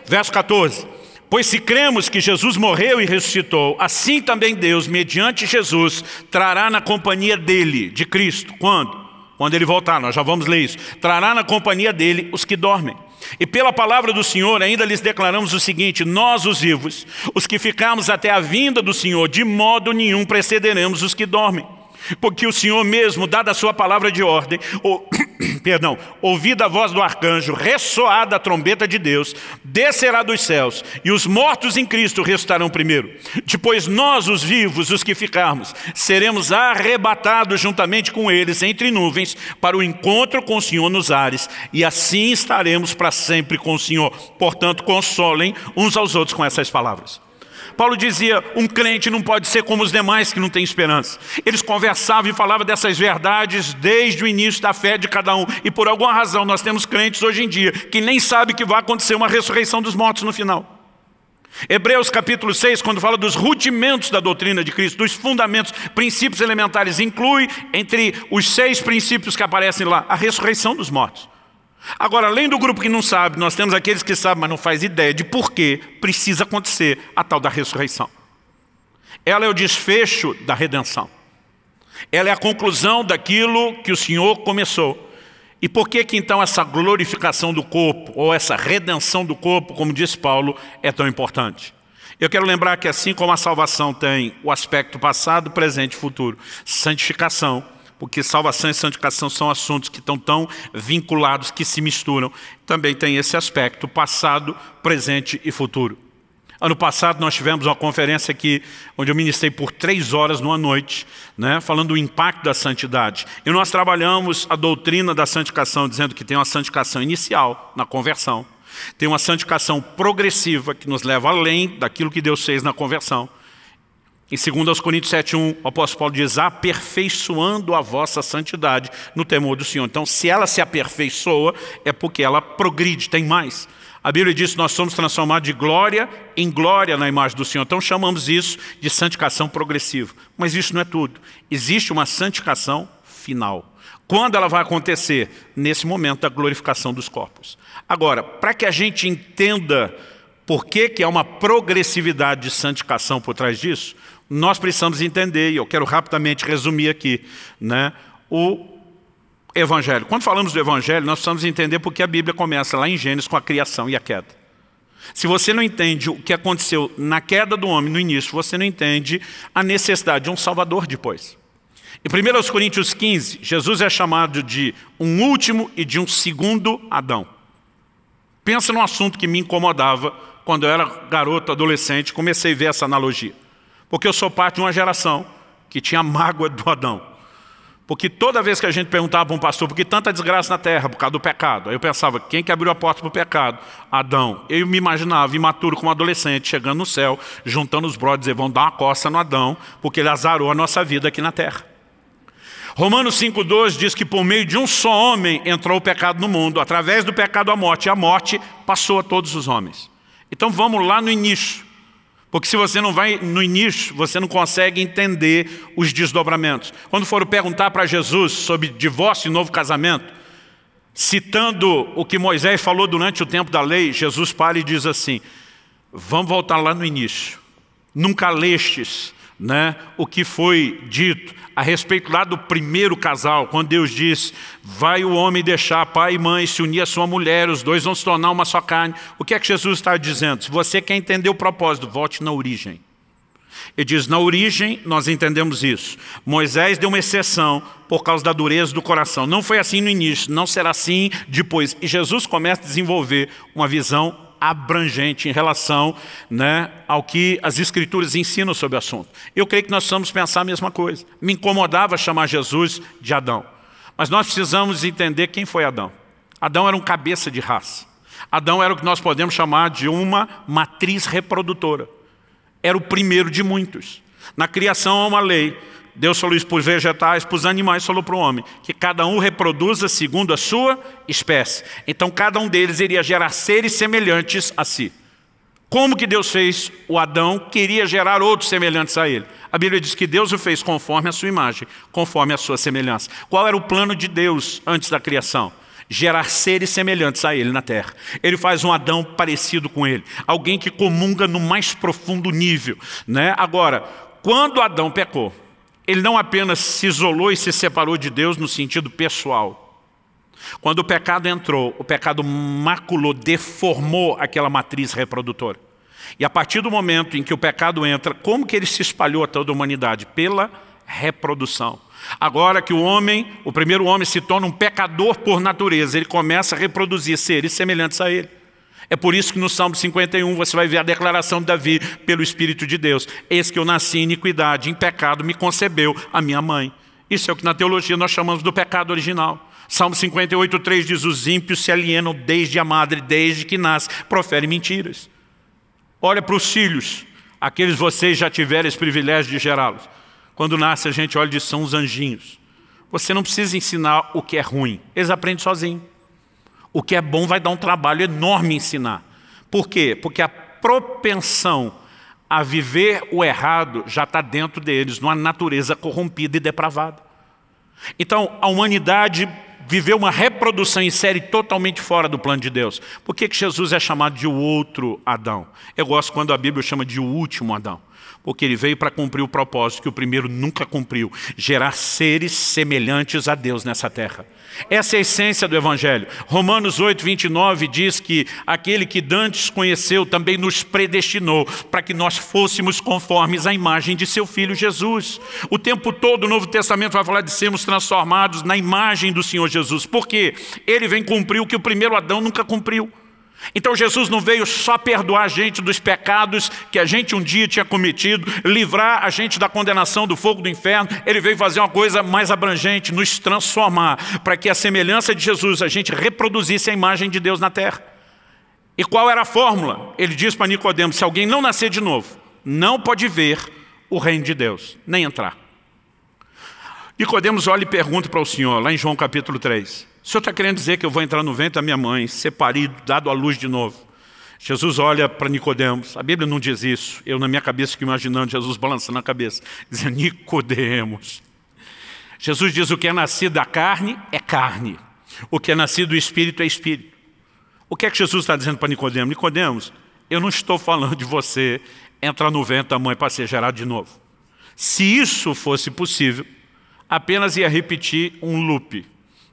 Verso 14. Pois se cremos que Jesus morreu e ressuscitou, assim também Deus, mediante Jesus, trará na companhia dele, de Cristo. Quando? Quando ele voltar, nós já vamos ler isso. Trará na companhia dele os que dormem. E pela palavra do Senhor ainda lhes declaramos o seguinte, nós os vivos, os que ficarmos até a vinda do Senhor, de modo nenhum precederemos os que dormem porque o Senhor mesmo, dada a sua palavra de ordem, ou, *coughs* perdão, ouvida a voz do arcanjo, ressoada a trombeta de Deus, descerá dos céus, e os mortos em Cristo restarão primeiro. Depois nós, os vivos, os que ficarmos, seremos arrebatados juntamente com eles entre nuvens para o encontro com o Senhor nos ares, e assim estaremos para sempre com o Senhor. Portanto, consolem uns aos outros com essas palavras. Paulo dizia, um crente não pode ser como os demais que não tem esperança. Eles conversavam e falavam dessas verdades desde o início da fé de cada um. E por alguma razão nós temos crentes hoje em dia que nem sabe que vai acontecer uma ressurreição dos mortos no final. Hebreus capítulo 6, quando fala dos rudimentos da doutrina de Cristo, dos fundamentos, princípios elementares, inclui entre os seis princípios que aparecem lá, a ressurreição dos mortos. Agora, além do grupo que não sabe, nós temos aqueles que sabem, mas não faz ideia de por que precisa acontecer a tal da ressurreição. Ela é o desfecho da redenção. Ela é a conclusão daquilo que o Senhor começou. E por que que então essa glorificação do corpo, ou essa redenção do corpo, como diz Paulo, é tão importante? Eu quero lembrar que assim como a salvação tem o aspecto passado, presente e futuro, santificação porque salvação e santificação são assuntos que estão tão vinculados, que se misturam. Também tem esse aspecto, passado, presente e futuro. Ano passado nós tivemos uma conferência aqui, onde eu ministrei por três horas numa noite, né, falando do impacto da santidade. E nós trabalhamos a doutrina da santificação, dizendo que tem uma santificação inicial, na conversão. Tem uma santificação progressiva, que nos leva além daquilo que Deus fez na conversão. Em 2 Coríntios 7,1, o apóstolo Paulo diz, aperfeiçoando a vossa santidade no temor do Senhor. Então, se ela se aperfeiçoa, é porque ela progride, tem mais. A Bíblia diz que nós somos transformados de glória em glória na imagem do Senhor. Então, chamamos isso de santificação progressiva. Mas isso não é tudo. Existe uma santificação final. Quando ela vai acontecer? Nesse momento da glorificação dos corpos. Agora, para que a gente entenda por que, que há uma progressividade de santificação por trás disso, nós precisamos entender, e eu quero rapidamente resumir aqui, né, o Evangelho. Quando falamos do Evangelho, nós precisamos entender porque a Bíblia começa lá em Gênesis com a criação e a queda. Se você não entende o que aconteceu na queda do homem no início, você não entende a necessidade de um Salvador depois. Em 1 Coríntios 15, Jesus é chamado de um último e de um segundo Adão. Pensa num assunto que me incomodava quando eu era garoto, adolescente, comecei a ver essa analogia. Porque eu sou parte de uma geração que tinha mágoa do Adão. Porque toda vez que a gente perguntava para um pastor por que tanta desgraça na terra por causa do pecado, aí eu pensava, quem que abriu a porta para o pecado? Adão. Eu me imaginava imaturo como adolescente, chegando no céu, juntando os brothers e vão dar uma costa no Adão, porque ele azarou a nossa vida aqui na terra. Romanos 5,12 diz que por meio de um só homem entrou o pecado no mundo, através do pecado a morte, e a morte passou a todos os homens. Então vamos lá no início. Porque se você não vai no início, você não consegue entender os desdobramentos. Quando foram perguntar para Jesus sobre divórcio e novo casamento, citando o que Moisés falou durante o tempo da lei, Jesus para e diz assim, vamos voltar lá no início. Nunca lestes né, o que foi dito a respeito lá do primeiro casal, quando Deus diz, vai o homem deixar pai e mãe, se unir à sua mulher, os dois vão se tornar uma só carne. O que é que Jesus está dizendo? Se você quer entender o propósito, volte na origem. Ele diz, na origem nós entendemos isso. Moisés deu uma exceção por causa da dureza do coração. Não foi assim no início, não será assim depois. E Jesus começa a desenvolver uma visão abrangente em relação né, ao que as escrituras ensinam sobre o assunto. Eu creio que nós precisamos pensar a mesma coisa. Me incomodava chamar Jesus de Adão. Mas nós precisamos entender quem foi Adão. Adão era um cabeça de raça. Adão era o que nós podemos chamar de uma matriz reprodutora. Era o primeiro de muitos. Na criação há uma lei. Deus falou isso para os vegetais, para os animais, falou para o homem, que cada um reproduza segundo a sua espécie. Então cada um deles iria gerar seres semelhantes a si. Como que Deus fez o Adão? Queria gerar outros semelhantes a ele. A Bíblia diz que Deus o fez conforme a sua imagem, conforme a sua semelhança. Qual era o plano de Deus antes da criação? Gerar seres semelhantes a ele na terra. Ele faz um Adão parecido com ele. Alguém que comunga no mais profundo nível. Né? Agora, quando Adão pecou, ele não apenas se isolou e se separou de Deus no sentido pessoal. Quando o pecado entrou, o pecado maculou, deformou aquela matriz reprodutora. E a partir do momento em que o pecado entra, como que ele se espalhou a toda a humanidade? Pela reprodução. Agora que o homem, o primeiro homem se torna um pecador por natureza, ele começa a reproduzir seres semelhantes a ele. É por isso que no Salmo 51 você vai ver a declaração de Davi pelo Espírito de Deus. Eis que eu nasci em iniquidade, em pecado me concebeu a minha mãe. Isso é o que na teologia nós chamamos do pecado original. Salmo 58, 3 diz, os ímpios se alienam desde a madre, desde que nasce, proferem mentiras. Olha para os filhos, aqueles vocês já tiveram esse privilégio de gerá-los. Quando nasce a gente olha diz, são os anjinhos. Você não precisa ensinar o que é ruim, eles aprendem sozinhos. O que é bom vai dar um trabalho enorme ensinar. Por quê? Porque a propensão a viver o errado já está dentro deles, numa natureza corrompida e depravada. Então, a humanidade viveu uma reprodução em série totalmente fora do plano de Deus. Por que, que Jesus é chamado de o outro Adão? Eu gosto quando a Bíblia chama de o último Adão porque ele veio para cumprir o propósito que o primeiro nunca cumpriu, gerar seres semelhantes a Deus nessa terra. Essa é a essência do Evangelho. Romanos 8, 29 diz que aquele que Dantes conheceu também nos predestinou para que nós fôssemos conformes à imagem de seu Filho Jesus. O tempo todo o Novo Testamento vai falar de sermos transformados na imagem do Senhor Jesus, porque ele vem cumprir o que o primeiro Adão nunca cumpriu. Então Jesus não veio só perdoar a gente dos pecados que a gente um dia tinha cometido, livrar a gente da condenação do fogo do inferno, ele veio fazer uma coisa mais abrangente, nos transformar, para que a semelhança de Jesus, a gente reproduzisse a imagem de Deus na terra. E qual era a fórmula? Ele diz para Nicodemos, se alguém não nascer de novo, não pode ver o reino de Deus, nem entrar. Nicodemos olha e pergunta para o Senhor, lá em João capítulo 3, o senhor está querendo dizer que eu vou entrar no ventre da minha mãe, ser parido, dado à luz de novo. Jesus olha para Nicodemos. A Bíblia não diz isso. Eu, na minha cabeça, fico imaginando Jesus balançando a cabeça. Dizendo, Nicodemos. Jesus diz, o que é nascido da carne é carne. O que é nascido do Espírito é Espírito. O que é que Jesus está dizendo para Nicodemos? Nicodemos, eu não estou falando de você entrar no ventre da mãe para ser gerado de novo. Se isso fosse possível, apenas ia repetir um loop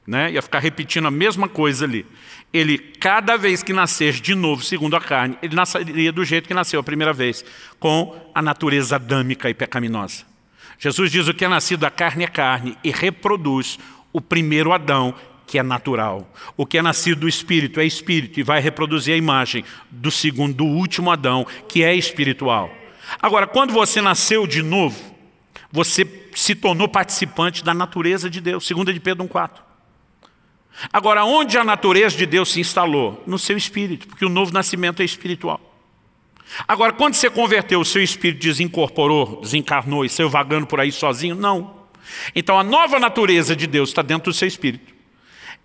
né? ia ficar repetindo a mesma coisa ali. Ele, cada vez que nascer de novo, segundo a carne, ele nasceria do jeito que nasceu a primeira vez, com a natureza adâmica e pecaminosa. Jesus diz o que é nascido da carne é carne e reproduz o primeiro Adão, que é natural. O que é nascido do espírito é espírito e vai reproduzir a imagem do segundo, do último Adão, que é espiritual. Agora, quando você nasceu de novo, você se tornou participante da natureza de Deus, a de Pedro 1,4. Agora, onde a natureza de Deus se instalou? No seu espírito, porque o novo nascimento é espiritual. Agora, quando você converteu, o seu espírito desincorporou, desencarnou e saiu vagando por aí sozinho? Não. Então, a nova natureza de Deus está dentro do seu espírito.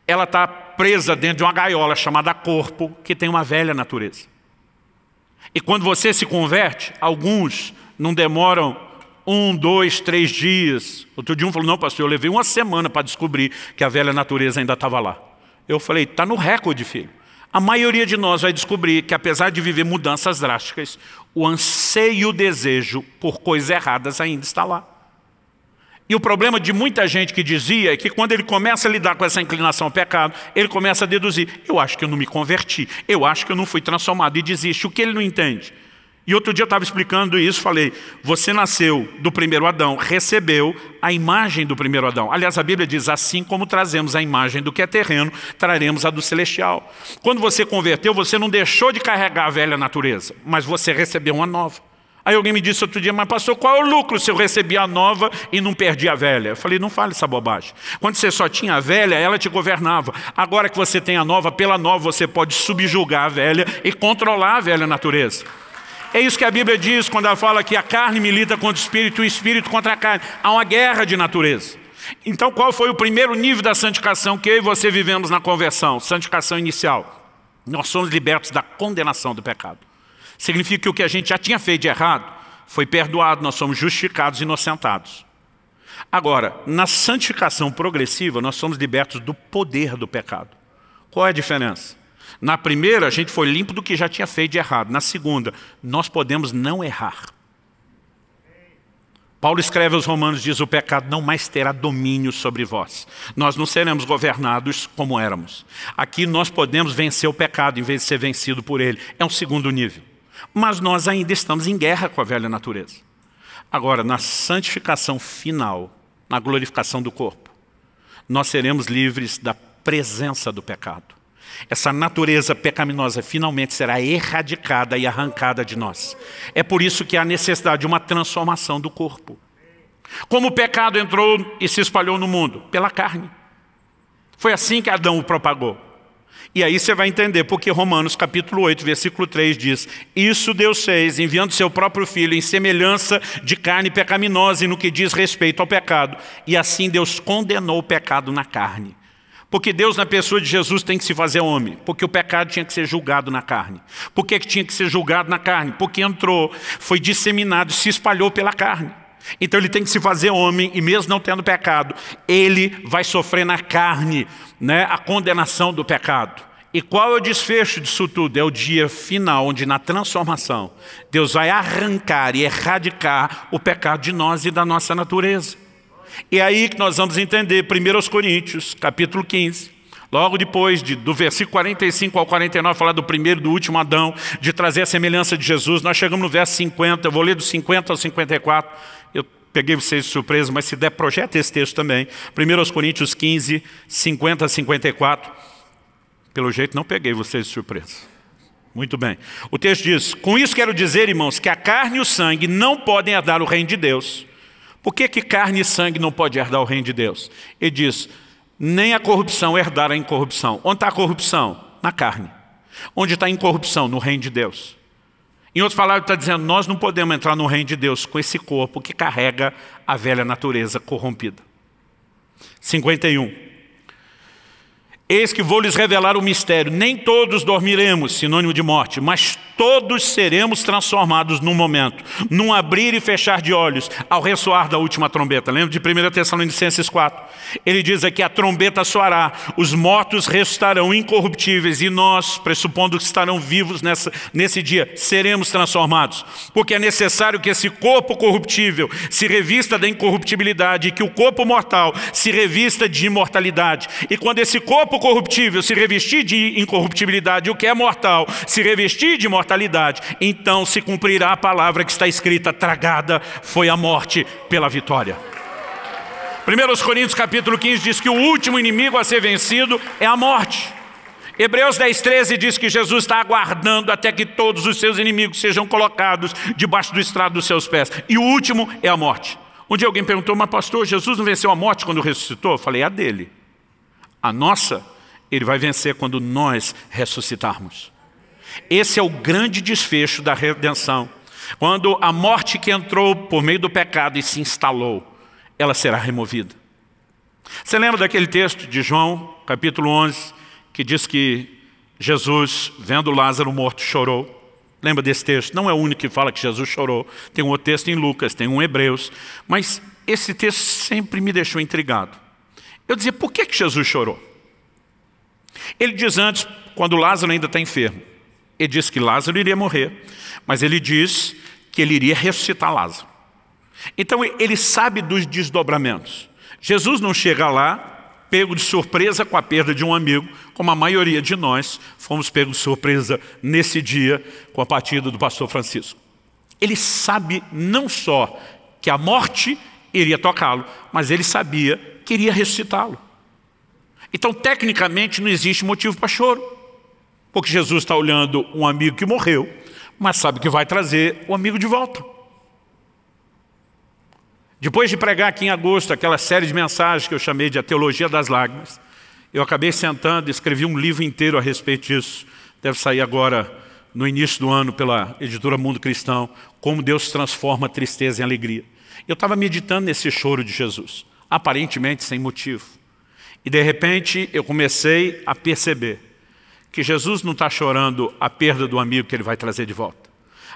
Ela está presa dentro de uma gaiola chamada corpo, que tem uma velha natureza. E quando você se converte, alguns não demoram um, dois, três dias. Outro dia um falou, não pastor, eu levei uma semana para descobrir que a velha natureza ainda estava lá. Eu falei, está no recorde, filho. A maioria de nós vai descobrir que apesar de viver mudanças drásticas, o anseio e o desejo por coisas erradas ainda está lá. E o problema de muita gente que dizia é que quando ele começa a lidar com essa inclinação ao pecado, ele começa a deduzir, eu acho que eu não me converti, eu acho que eu não fui transformado, e desiste. O que ele não entende? E outro dia eu estava explicando isso, falei, você nasceu do primeiro Adão, recebeu a imagem do primeiro Adão. Aliás, a Bíblia diz, assim como trazemos a imagem do que é terreno, traremos a do celestial. Quando você converteu, você não deixou de carregar a velha natureza, mas você recebeu uma nova. Aí alguém me disse outro dia, mas pastor, qual é o lucro se eu recebi a nova e não perdi a velha? Eu falei, não fale essa bobagem. Quando você só tinha a velha, ela te governava. Agora que você tem a nova, pela nova você pode subjugar a velha e controlar a velha natureza. É isso que a Bíblia diz quando ela fala que a carne milita contra o espírito e o espírito contra a carne. Há uma guerra de natureza. Então qual foi o primeiro nível da santificação que eu e você vivemos na conversão? Santificação inicial. Nós somos libertos da condenação do pecado. Significa que o que a gente já tinha feito de errado foi perdoado, nós somos justificados e inocentados. Agora, na santificação progressiva, nós somos libertos do poder do pecado. Qual é a diferença? Na primeira, a gente foi limpo do que já tinha feito de errado. Na segunda, nós podemos não errar. Paulo escreve aos romanos, diz, o pecado não mais terá domínio sobre vós. Nós não seremos governados como éramos. Aqui nós podemos vencer o pecado em vez de ser vencido por ele. É um segundo nível. Mas nós ainda estamos em guerra com a velha natureza. Agora, na santificação final, na glorificação do corpo, nós seremos livres da presença do pecado essa natureza pecaminosa finalmente será erradicada e arrancada de nós. É por isso que há necessidade de uma transformação do corpo. Como o pecado entrou e se espalhou no mundo? Pela carne. Foi assim que Adão o propagou. E aí você vai entender porque Romanos capítulo 8, versículo 3 diz Isso Deus fez, enviando seu próprio Filho em semelhança de carne pecaminosa e no que diz respeito ao pecado. E assim Deus condenou o pecado na carne. Porque Deus na pessoa de Jesus tem que se fazer homem. Porque o pecado tinha que ser julgado na carne. Por que, tinha que ser julgado na carne? Porque entrou, foi disseminado, se espalhou pela carne. Então ele tem que se fazer homem, e mesmo não tendo pecado, ele vai sofrer na carne né, a condenação do pecado. E qual é o desfecho disso tudo? É o dia final, onde na transformação, Deus vai arrancar e erradicar o pecado de nós e da nossa natureza. E é aí que nós vamos entender 1 Coríntios, capítulo 15. Logo depois de, do versículo 45 ao 49, falar do primeiro do último Adão, de trazer a semelhança de Jesus, nós chegamos no verso 50, eu vou ler do 50 ao 54, eu peguei vocês de surpresa, mas se der, projeta esse texto também. 1 Coríntios 15, 50 a 54. Pelo jeito, não peguei vocês de surpresa. Muito bem. O texto diz, com isso quero dizer, irmãos, que a carne e o sangue não podem herdar o reino de Deus, por que, que carne e sangue não pode herdar o reino de Deus? Ele diz, nem a corrupção herdar a incorrupção. Onde está a corrupção? Na carne. Onde está a incorrupção? No reino de Deus. Em outras palavras, está dizendo, nós não podemos entrar no reino de Deus com esse corpo que carrega a velha natureza corrompida. 51. Eis que vou lhes revelar o mistério. Nem todos dormiremos, sinônimo de morte, mas todos seremos transformados num momento, num abrir e fechar de olhos, ao ressoar da última trombeta. Lembra de 1 Tessalonicenses 4? Ele diz aqui, a trombeta soará, os mortos restarão incorruptíveis e nós, pressupondo que estarão vivos nessa, nesse dia, seremos transformados. Porque é necessário que esse corpo corruptível se revista da incorruptibilidade e que o corpo mortal se revista de imortalidade. E quando esse corpo corruptível se revestir de incorruptibilidade, o que é mortal se revestir de mortalidade, então se cumprirá a palavra que está escrita, tragada foi a morte pela vitória. 1 Coríntios capítulo 15 diz que o último inimigo a ser vencido é a morte. Hebreus 10, 13 diz que Jesus está aguardando até que todos os seus inimigos sejam colocados debaixo do estrado dos seus pés. E o último é a morte. Um dia alguém perguntou, mas pastor, Jesus não venceu a morte quando ressuscitou? Eu falei, é a dele. A nossa ele vai vencer quando nós ressuscitarmos. Esse é o grande desfecho da redenção. Quando a morte que entrou por meio do pecado e se instalou, ela será removida. Você lembra daquele texto de João, capítulo 11, que diz que Jesus, vendo Lázaro morto, chorou? Lembra desse texto? Não é o único que fala que Jesus chorou. Tem um outro texto em Lucas, tem um em Hebreus. Mas esse texto sempre me deixou intrigado. Eu dizia, por que, que Jesus chorou? Ele diz antes, quando Lázaro ainda está enfermo, ele diz que Lázaro iria morrer, mas ele diz que ele iria ressuscitar Lázaro. Então ele sabe dos desdobramentos. Jesus não chega lá pego de surpresa com a perda de um amigo, como a maioria de nós fomos pegos de surpresa nesse dia com a partida do pastor Francisco. Ele sabe não só que a morte iria tocá-lo, mas ele sabia que iria ressuscitá-lo. Então, tecnicamente, não existe motivo para choro, porque Jesus está olhando um amigo que morreu, mas sabe que vai trazer o amigo de volta. Depois de pregar aqui em agosto aquela série de mensagens que eu chamei de A Teologia das Lágrimas, eu acabei sentando e escrevi um livro inteiro a respeito disso. Deve sair agora, no início do ano, pela editora Mundo Cristão, Como Deus Transforma a Tristeza em Alegria. Eu estava meditando nesse choro de Jesus, aparentemente sem motivo. E de repente eu comecei a perceber que Jesus não está chorando a perda do amigo que ele vai trazer de volta.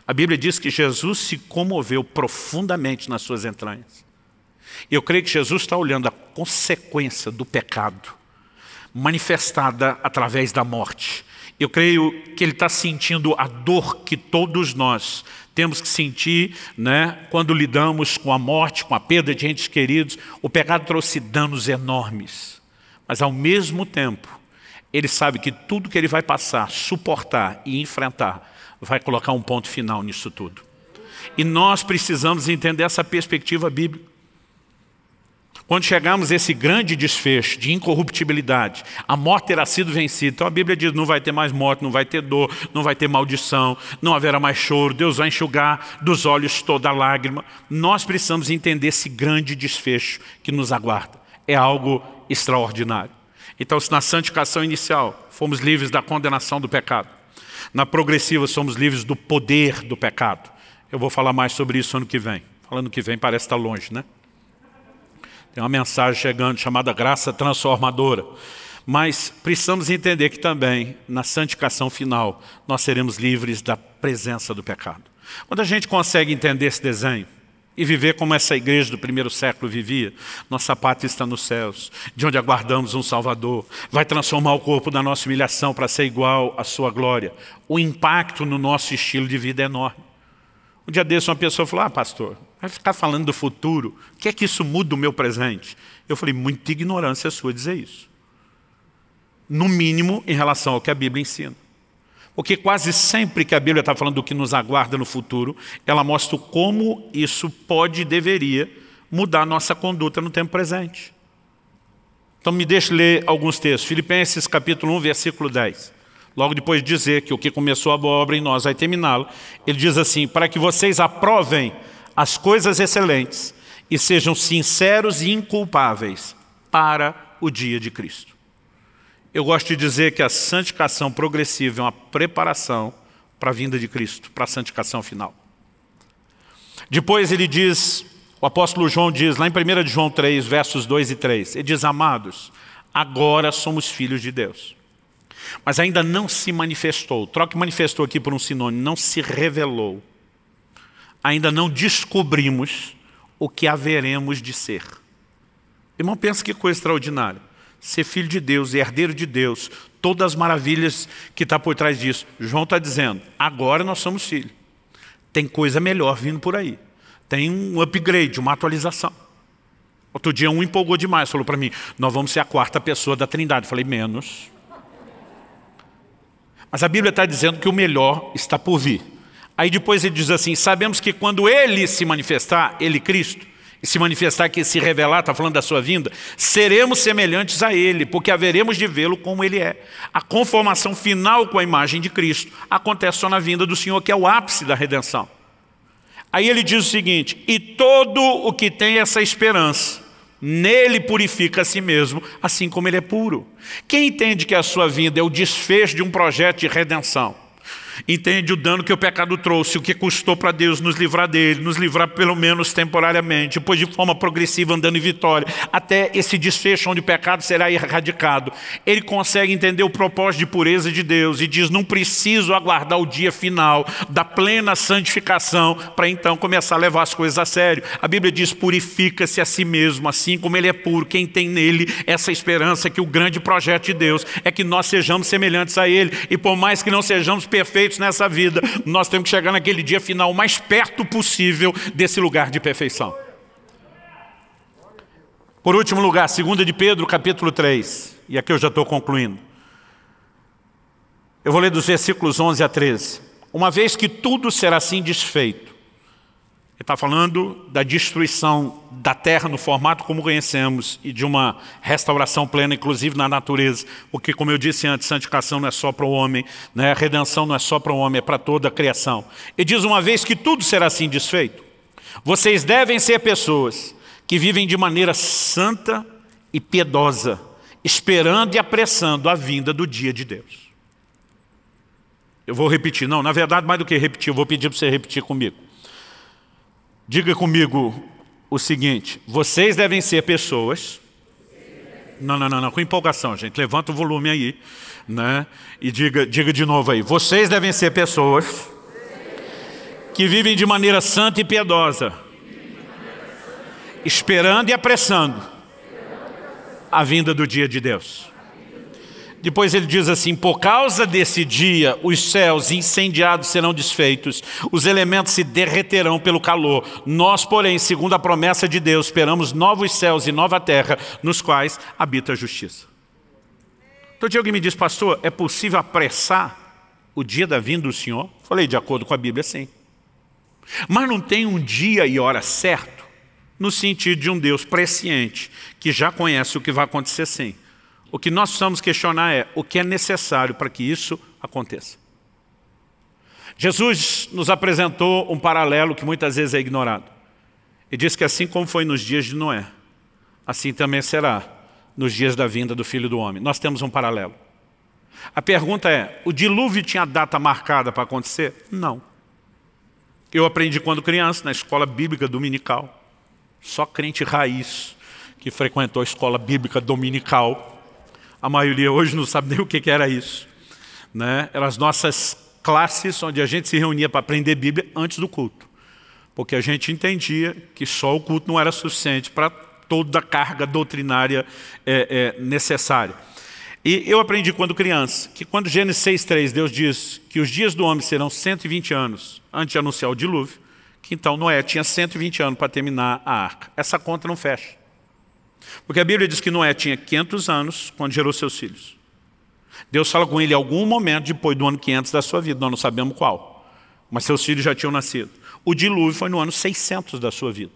A Bíblia diz que Jesus se comoveu profundamente nas suas entranhas. E eu creio que Jesus está olhando a consequência do pecado manifestada através da morte. Eu creio que ele está sentindo a dor que todos nós temos que sentir né, quando lidamos com a morte, com a perda de entes queridos. O pecado trouxe danos enormes. Mas ao mesmo tempo, ele sabe que tudo que ele vai passar, suportar e enfrentar, vai colocar um ponto final nisso tudo. E nós precisamos entender essa perspectiva bíblica. Quando chegarmos a esse grande desfecho de incorruptibilidade, a morte terá sido vencida. Então a Bíblia diz, não vai ter mais morte, não vai ter dor, não vai ter maldição, não haverá mais choro, Deus vai enxugar dos olhos toda lágrima. Nós precisamos entender esse grande desfecho que nos aguarda. É algo extraordinário. Então, se na santificação inicial fomos livres da condenação do pecado, na progressiva somos livres do poder do pecado. Eu vou falar mais sobre isso ano que vem. Falando que vem parece estar longe, né? Tem uma mensagem chegando chamada graça transformadora. Mas precisamos entender que também, na santificação final, nós seremos livres da presença do pecado. Quando a gente consegue entender esse desenho, e viver como essa igreja do primeiro século vivia. Nossa pátria está nos céus, de onde aguardamos um Salvador. Vai transformar o corpo da nossa humilhação para ser igual à sua glória. O impacto no nosso estilo de vida é enorme. Um dia desse uma pessoa falou, ah, pastor, vai ficar falando do futuro, o que é que isso muda o meu presente? Eu falei, muita ignorância sua dizer isso. No mínimo, em relação ao que a Bíblia ensina. Porque quase sempre que a Bíblia está falando do que nos aguarda no futuro, ela mostra como isso pode e deveria mudar nossa conduta no tempo presente. Então me deixe ler alguns textos. Filipenses capítulo 1, versículo 10. Logo depois de dizer que o que começou a boa obra em nós vai terminá-la, ele diz assim, para que vocês aprovem as coisas excelentes e sejam sinceros e inculpáveis para o dia de Cristo. Eu gosto de dizer que a santificação progressiva é uma preparação para a vinda de Cristo, para a santificação final. Depois ele diz, o apóstolo João diz, lá em 1 João 3, versos 2 e 3, ele diz, amados, agora somos filhos de Deus. Mas ainda não se manifestou. Troque manifestou aqui por um sinônimo, não se revelou. Ainda não descobrimos o que haveremos de ser. Irmão, pensa que coisa extraordinária ser filho de Deus, herdeiro de Deus, todas as maravilhas que está por trás disso. João está dizendo, agora nós somos filhos. Tem coisa melhor vindo por aí. Tem um upgrade, uma atualização. Outro dia um empolgou demais, falou para mim, nós vamos ser a quarta pessoa da trindade. Eu falei, menos. Mas a Bíblia está dizendo que o melhor está por vir. Aí depois ele diz assim, sabemos que quando ele se manifestar, ele Cristo, e se manifestar aqui, se revelar, está falando da sua vinda, seremos semelhantes a Ele, porque haveremos de vê-lo como Ele é. A conformação final com a imagem de Cristo acontece só na vinda do Senhor, que é o ápice da redenção. Aí ele diz o seguinte, e todo o que tem essa esperança, nele purifica a si mesmo, assim como ele é puro. Quem entende que a sua vinda é o desfecho de um projeto de redenção, Entende o dano que o pecado trouxe, o que custou para Deus nos livrar dele, nos livrar pelo menos temporariamente, depois de forma progressiva andando em vitória, até esse desfecho onde o pecado será erradicado. Ele consegue entender o propósito de pureza de Deus e diz, não preciso aguardar o dia final da plena santificação para então começar a levar as coisas a sério. A Bíblia diz, purifica-se a si mesmo, assim como ele é puro. Quem tem nele essa esperança que o grande projeto de Deus é que nós sejamos semelhantes a ele e por mais que não sejamos perfeitos, perfeitos nessa vida, nós temos que chegar naquele dia final o mais perto possível desse lugar de perfeição. Por último lugar, 2 de Pedro, capítulo 3. E aqui eu já estou concluindo. Eu vou ler dos versículos 11 a 13. Uma vez que tudo será assim desfeito, ele está falando da destruição da terra no formato como conhecemos e de uma restauração plena, inclusive na natureza, porque, como eu disse antes, santificação não é só para o homem, né? a redenção não é só para o homem, é para toda a criação. E diz uma vez que tudo será assim desfeito. Vocês devem ser pessoas que vivem de maneira santa e piedosa, esperando e apressando a vinda do dia de Deus. Eu vou repetir, não, na verdade, mais do que repetir, eu vou pedir para você repetir comigo. Diga comigo o seguinte, vocês devem ser pessoas... Não, não, não, não, com empolgação, gente. Levanta o volume aí, né? E diga, diga de novo aí. Vocês devem ser pessoas que vivem de maneira santa e piedosa, esperando e apressando a vinda do dia de Deus. Depois ele diz assim, por causa desse dia, os céus incendiados serão desfeitos, os elementos se derreterão pelo calor. Nós, porém, segundo a promessa de Deus, esperamos novos céus e nova terra, nos quais habita a justiça. Então, dia alguém me diz, pastor, é possível apressar o dia da vinda do Senhor? Falei, de acordo com a Bíblia, sim. Mas não tem um dia e hora certo, no sentido de um Deus presciente, que já conhece o que vai acontecer sim. O que nós precisamos questionar é o que é necessário para que isso aconteça. Jesus nos apresentou um paralelo que muitas vezes é ignorado. E diz que assim como foi nos dias de Noé, assim também será nos dias da vinda do Filho do Homem. Nós temos um paralelo. A pergunta é, o dilúvio tinha data marcada para acontecer? Não. Eu aprendi quando criança, na escola bíblica dominical. Só crente raiz que frequentou a escola bíblica dominical a maioria hoje não sabe nem o que era isso. Né? Eram as nossas classes onde a gente se reunia para aprender Bíblia antes do culto. Porque a gente entendia que só o culto não era suficiente para toda a carga doutrinária é, é, necessária. E eu aprendi quando criança que quando Gênesis 6,3 Deus diz que os dias do homem serão 120 anos antes de anunciar o dilúvio, que então Noé tinha 120 anos para terminar a arca. Essa conta não fecha. Porque a Bíblia diz que Noé tinha 500 anos quando gerou seus filhos. Deus fala com ele em algum momento depois do ano 500 da sua vida, nós não sabemos qual. Mas seus filhos já tinham nascido. O dilúvio foi no ano 600 da sua vida.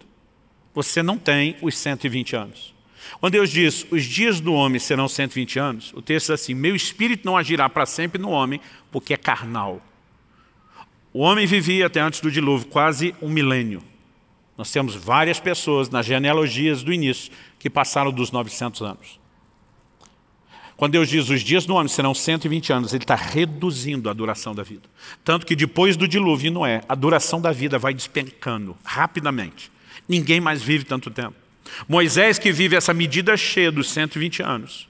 Você não tem os 120 anos. Quando Deus diz, os dias do homem serão 120 anos, o texto diz assim, meu espírito não agirá para sempre no homem, porque é carnal. O homem vivia até antes do dilúvio quase um milênio. Nós temos várias pessoas nas genealogias do início que passaram dos 900 anos. Quando Deus diz os dias do homem serão 120 anos, Ele está reduzindo a duração da vida. Tanto que depois do dilúvio Noé, a duração da vida vai despencando rapidamente. Ninguém mais vive tanto tempo. Moisés, que vive essa medida cheia dos 120 anos,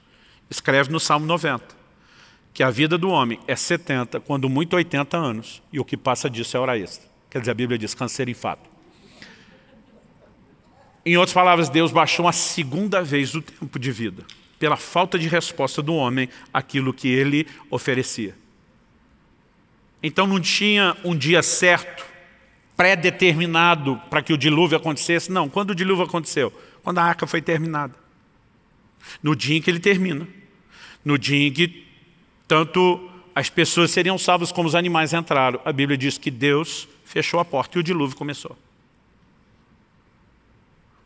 escreve no Salmo 90 que a vida do homem é 70, quando muito 80 anos, e o que passa disso é hora extra. Quer dizer, a Bíblia diz câncer e infarto. Em outras palavras, Deus baixou uma segunda vez o tempo de vida pela falta de resposta do homem àquilo que ele oferecia. Então não tinha um dia certo, pré-determinado para que o dilúvio acontecesse. Não, quando o dilúvio aconteceu? Quando a arca foi terminada. No dia em que ele termina. No dia em que tanto as pessoas seriam salvas como os animais entraram. A Bíblia diz que Deus fechou a porta e o dilúvio começou.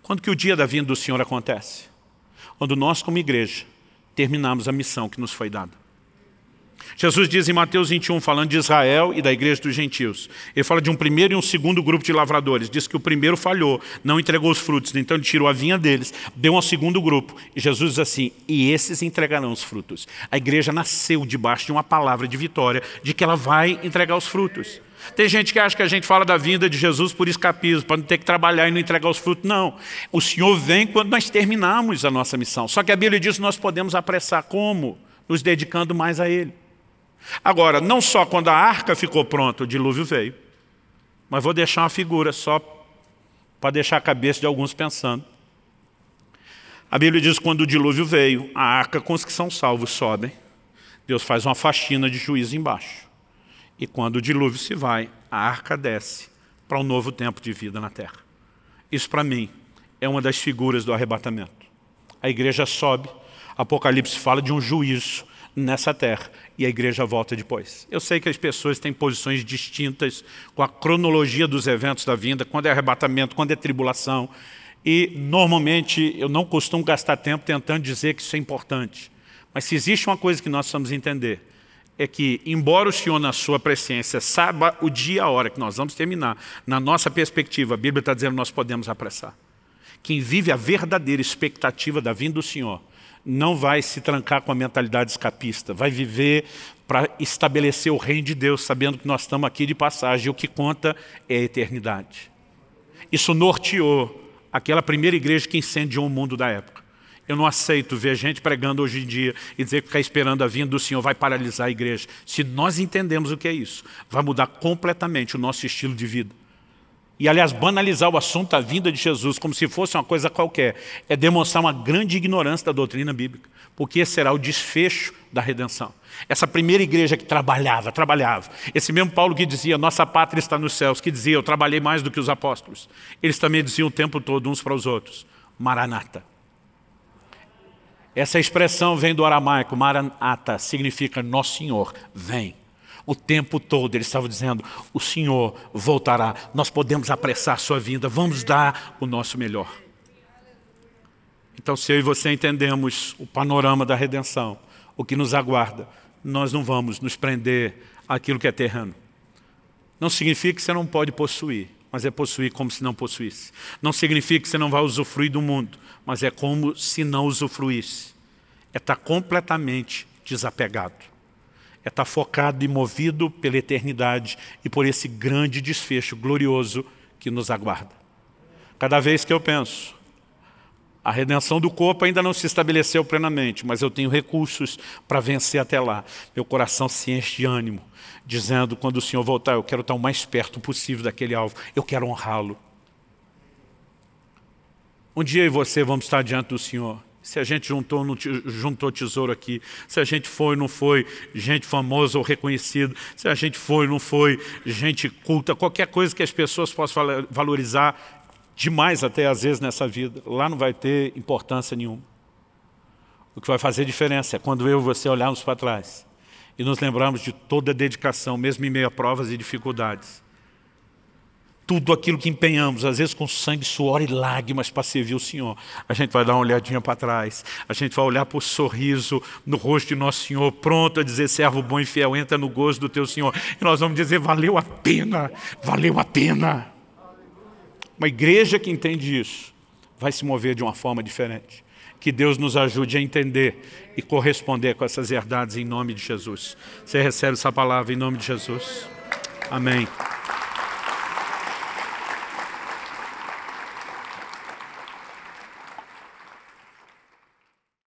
Quando que o dia da vinda do Senhor acontece? Quando nós, como igreja, terminamos a missão que nos foi dada. Jesus diz em Mateus 21, falando de Israel e da igreja dos gentios. Ele fala de um primeiro e um segundo grupo de lavradores. Diz que o primeiro falhou, não entregou os frutos, então ele tirou a vinha deles, deu ao segundo grupo. E Jesus diz assim, e esses entregarão os frutos. A igreja nasceu debaixo de uma palavra de vitória, de que ela vai entregar os frutos. Tem gente que acha que a gente fala da vinda de Jesus por escapismo, para não ter que trabalhar e não entregar os frutos. Não, o Senhor vem quando nós terminamos a nossa missão. Só que a Bíblia diz que nós podemos apressar como? Nos dedicando mais a Ele. Agora, não só quando a arca ficou pronta, o dilúvio veio, mas vou deixar uma figura só para deixar a cabeça de alguns pensando. A Bíblia diz que quando o dilúvio veio, a arca com os que são salvos sobem. Deus faz uma faxina de juízo embaixo. E quando o dilúvio se vai, a arca desce para um novo tempo de vida na terra. Isso, para mim, é uma das figuras do arrebatamento. A igreja sobe, Apocalipse fala de um juízo nessa terra e a igreja volta depois. Eu sei que as pessoas têm posições distintas com a cronologia dos eventos da vinda, quando é arrebatamento, quando é tribulação. E, normalmente, eu não costumo gastar tempo tentando dizer que isso é importante. Mas se existe uma coisa que nós precisamos entender, é que, embora o Senhor, na sua presciência, saiba o dia e a hora que nós vamos terminar, na nossa perspectiva, a Bíblia está dizendo que nós podemos apressar. Quem vive a verdadeira expectativa da vinda do Senhor não vai se trancar com a mentalidade escapista, vai viver para estabelecer o reino de Deus, sabendo que nós estamos aqui de passagem, e o que conta é a eternidade. Isso norteou aquela primeira igreja que incendiou o mundo da época. Eu não aceito ver gente pregando hoje em dia e dizer que ficar esperando a vinda do Senhor vai paralisar a igreja. Se nós entendemos o que é isso, vai mudar completamente o nosso estilo de vida. E, aliás, banalizar o assunto da vinda de Jesus como se fosse uma coisa qualquer é demonstrar uma grande ignorância da doutrina bíblica, porque esse será o desfecho da redenção. Essa primeira igreja que trabalhava, trabalhava. Esse mesmo Paulo que dizia, nossa pátria está nos céus, que dizia, eu trabalhei mais do que os apóstolos. Eles também diziam o tempo todo uns para os outros, Maranata, essa expressão vem do aramaico, maranata, significa nosso Senhor, vem. O tempo todo ele estava dizendo, o Senhor voltará, nós podemos apressar sua vinda, vamos dar o nosso melhor. Então se eu e você entendemos o panorama da redenção, o que nos aguarda, nós não vamos nos prender àquilo que é terreno. Não significa que você não pode possuir, mas é possuir como se não possuísse. Não significa que você não vai usufruir do mundo, mas é como se não usufruísse. É estar tá completamente desapegado. É estar tá focado e movido pela eternidade e por esse grande desfecho glorioso que nos aguarda. Cada vez que eu penso, a redenção do corpo ainda não se estabeleceu plenamente, mas eu tenho recursos para vencer até lá. Meu coração se enche de ânimo, dizendo: quando o Senhor voltar, eu quero estar o mais perto possível daquele alvo, eu quero honrá-lo. Um dia eu e você vamos estar diante do Senhor. Se a gente juntou, não, juntou tesouro aqui, se a gente foi, não foi gente famosa ou reconhecida, se a gente foi, não foi gente culta, qualquer coisa que as pessoas possam valorizar, demais até às vezes nessa vida, lá não vai ter importância nenhuma. O que vai fazer diferença é quando eu e você olharmos para trás e nos lembrarmos de toda a dedicação, mesmo em meio a provas e dificuldades. Tudo aquilo que empenhamos, às vezes com sangue, suor e lágrimas para servir o Senhor. A gente vai dar uma olhadinha para trás, a gente vai olhar para o sorriso no rosto de nosso Senhor, pronto a dizer, servo bom e fiel, entra no gozo do teu Senhor. E nós vamos dizer, valeu a pena, valeu a pena. Uma igreja que entende isso vai se mover de uma forma diferente. Que Deus nos ajude a entender e corresponder com essas verdades em nome de Jesus. Você recebe essa palavra em nome de Jesus. Amém.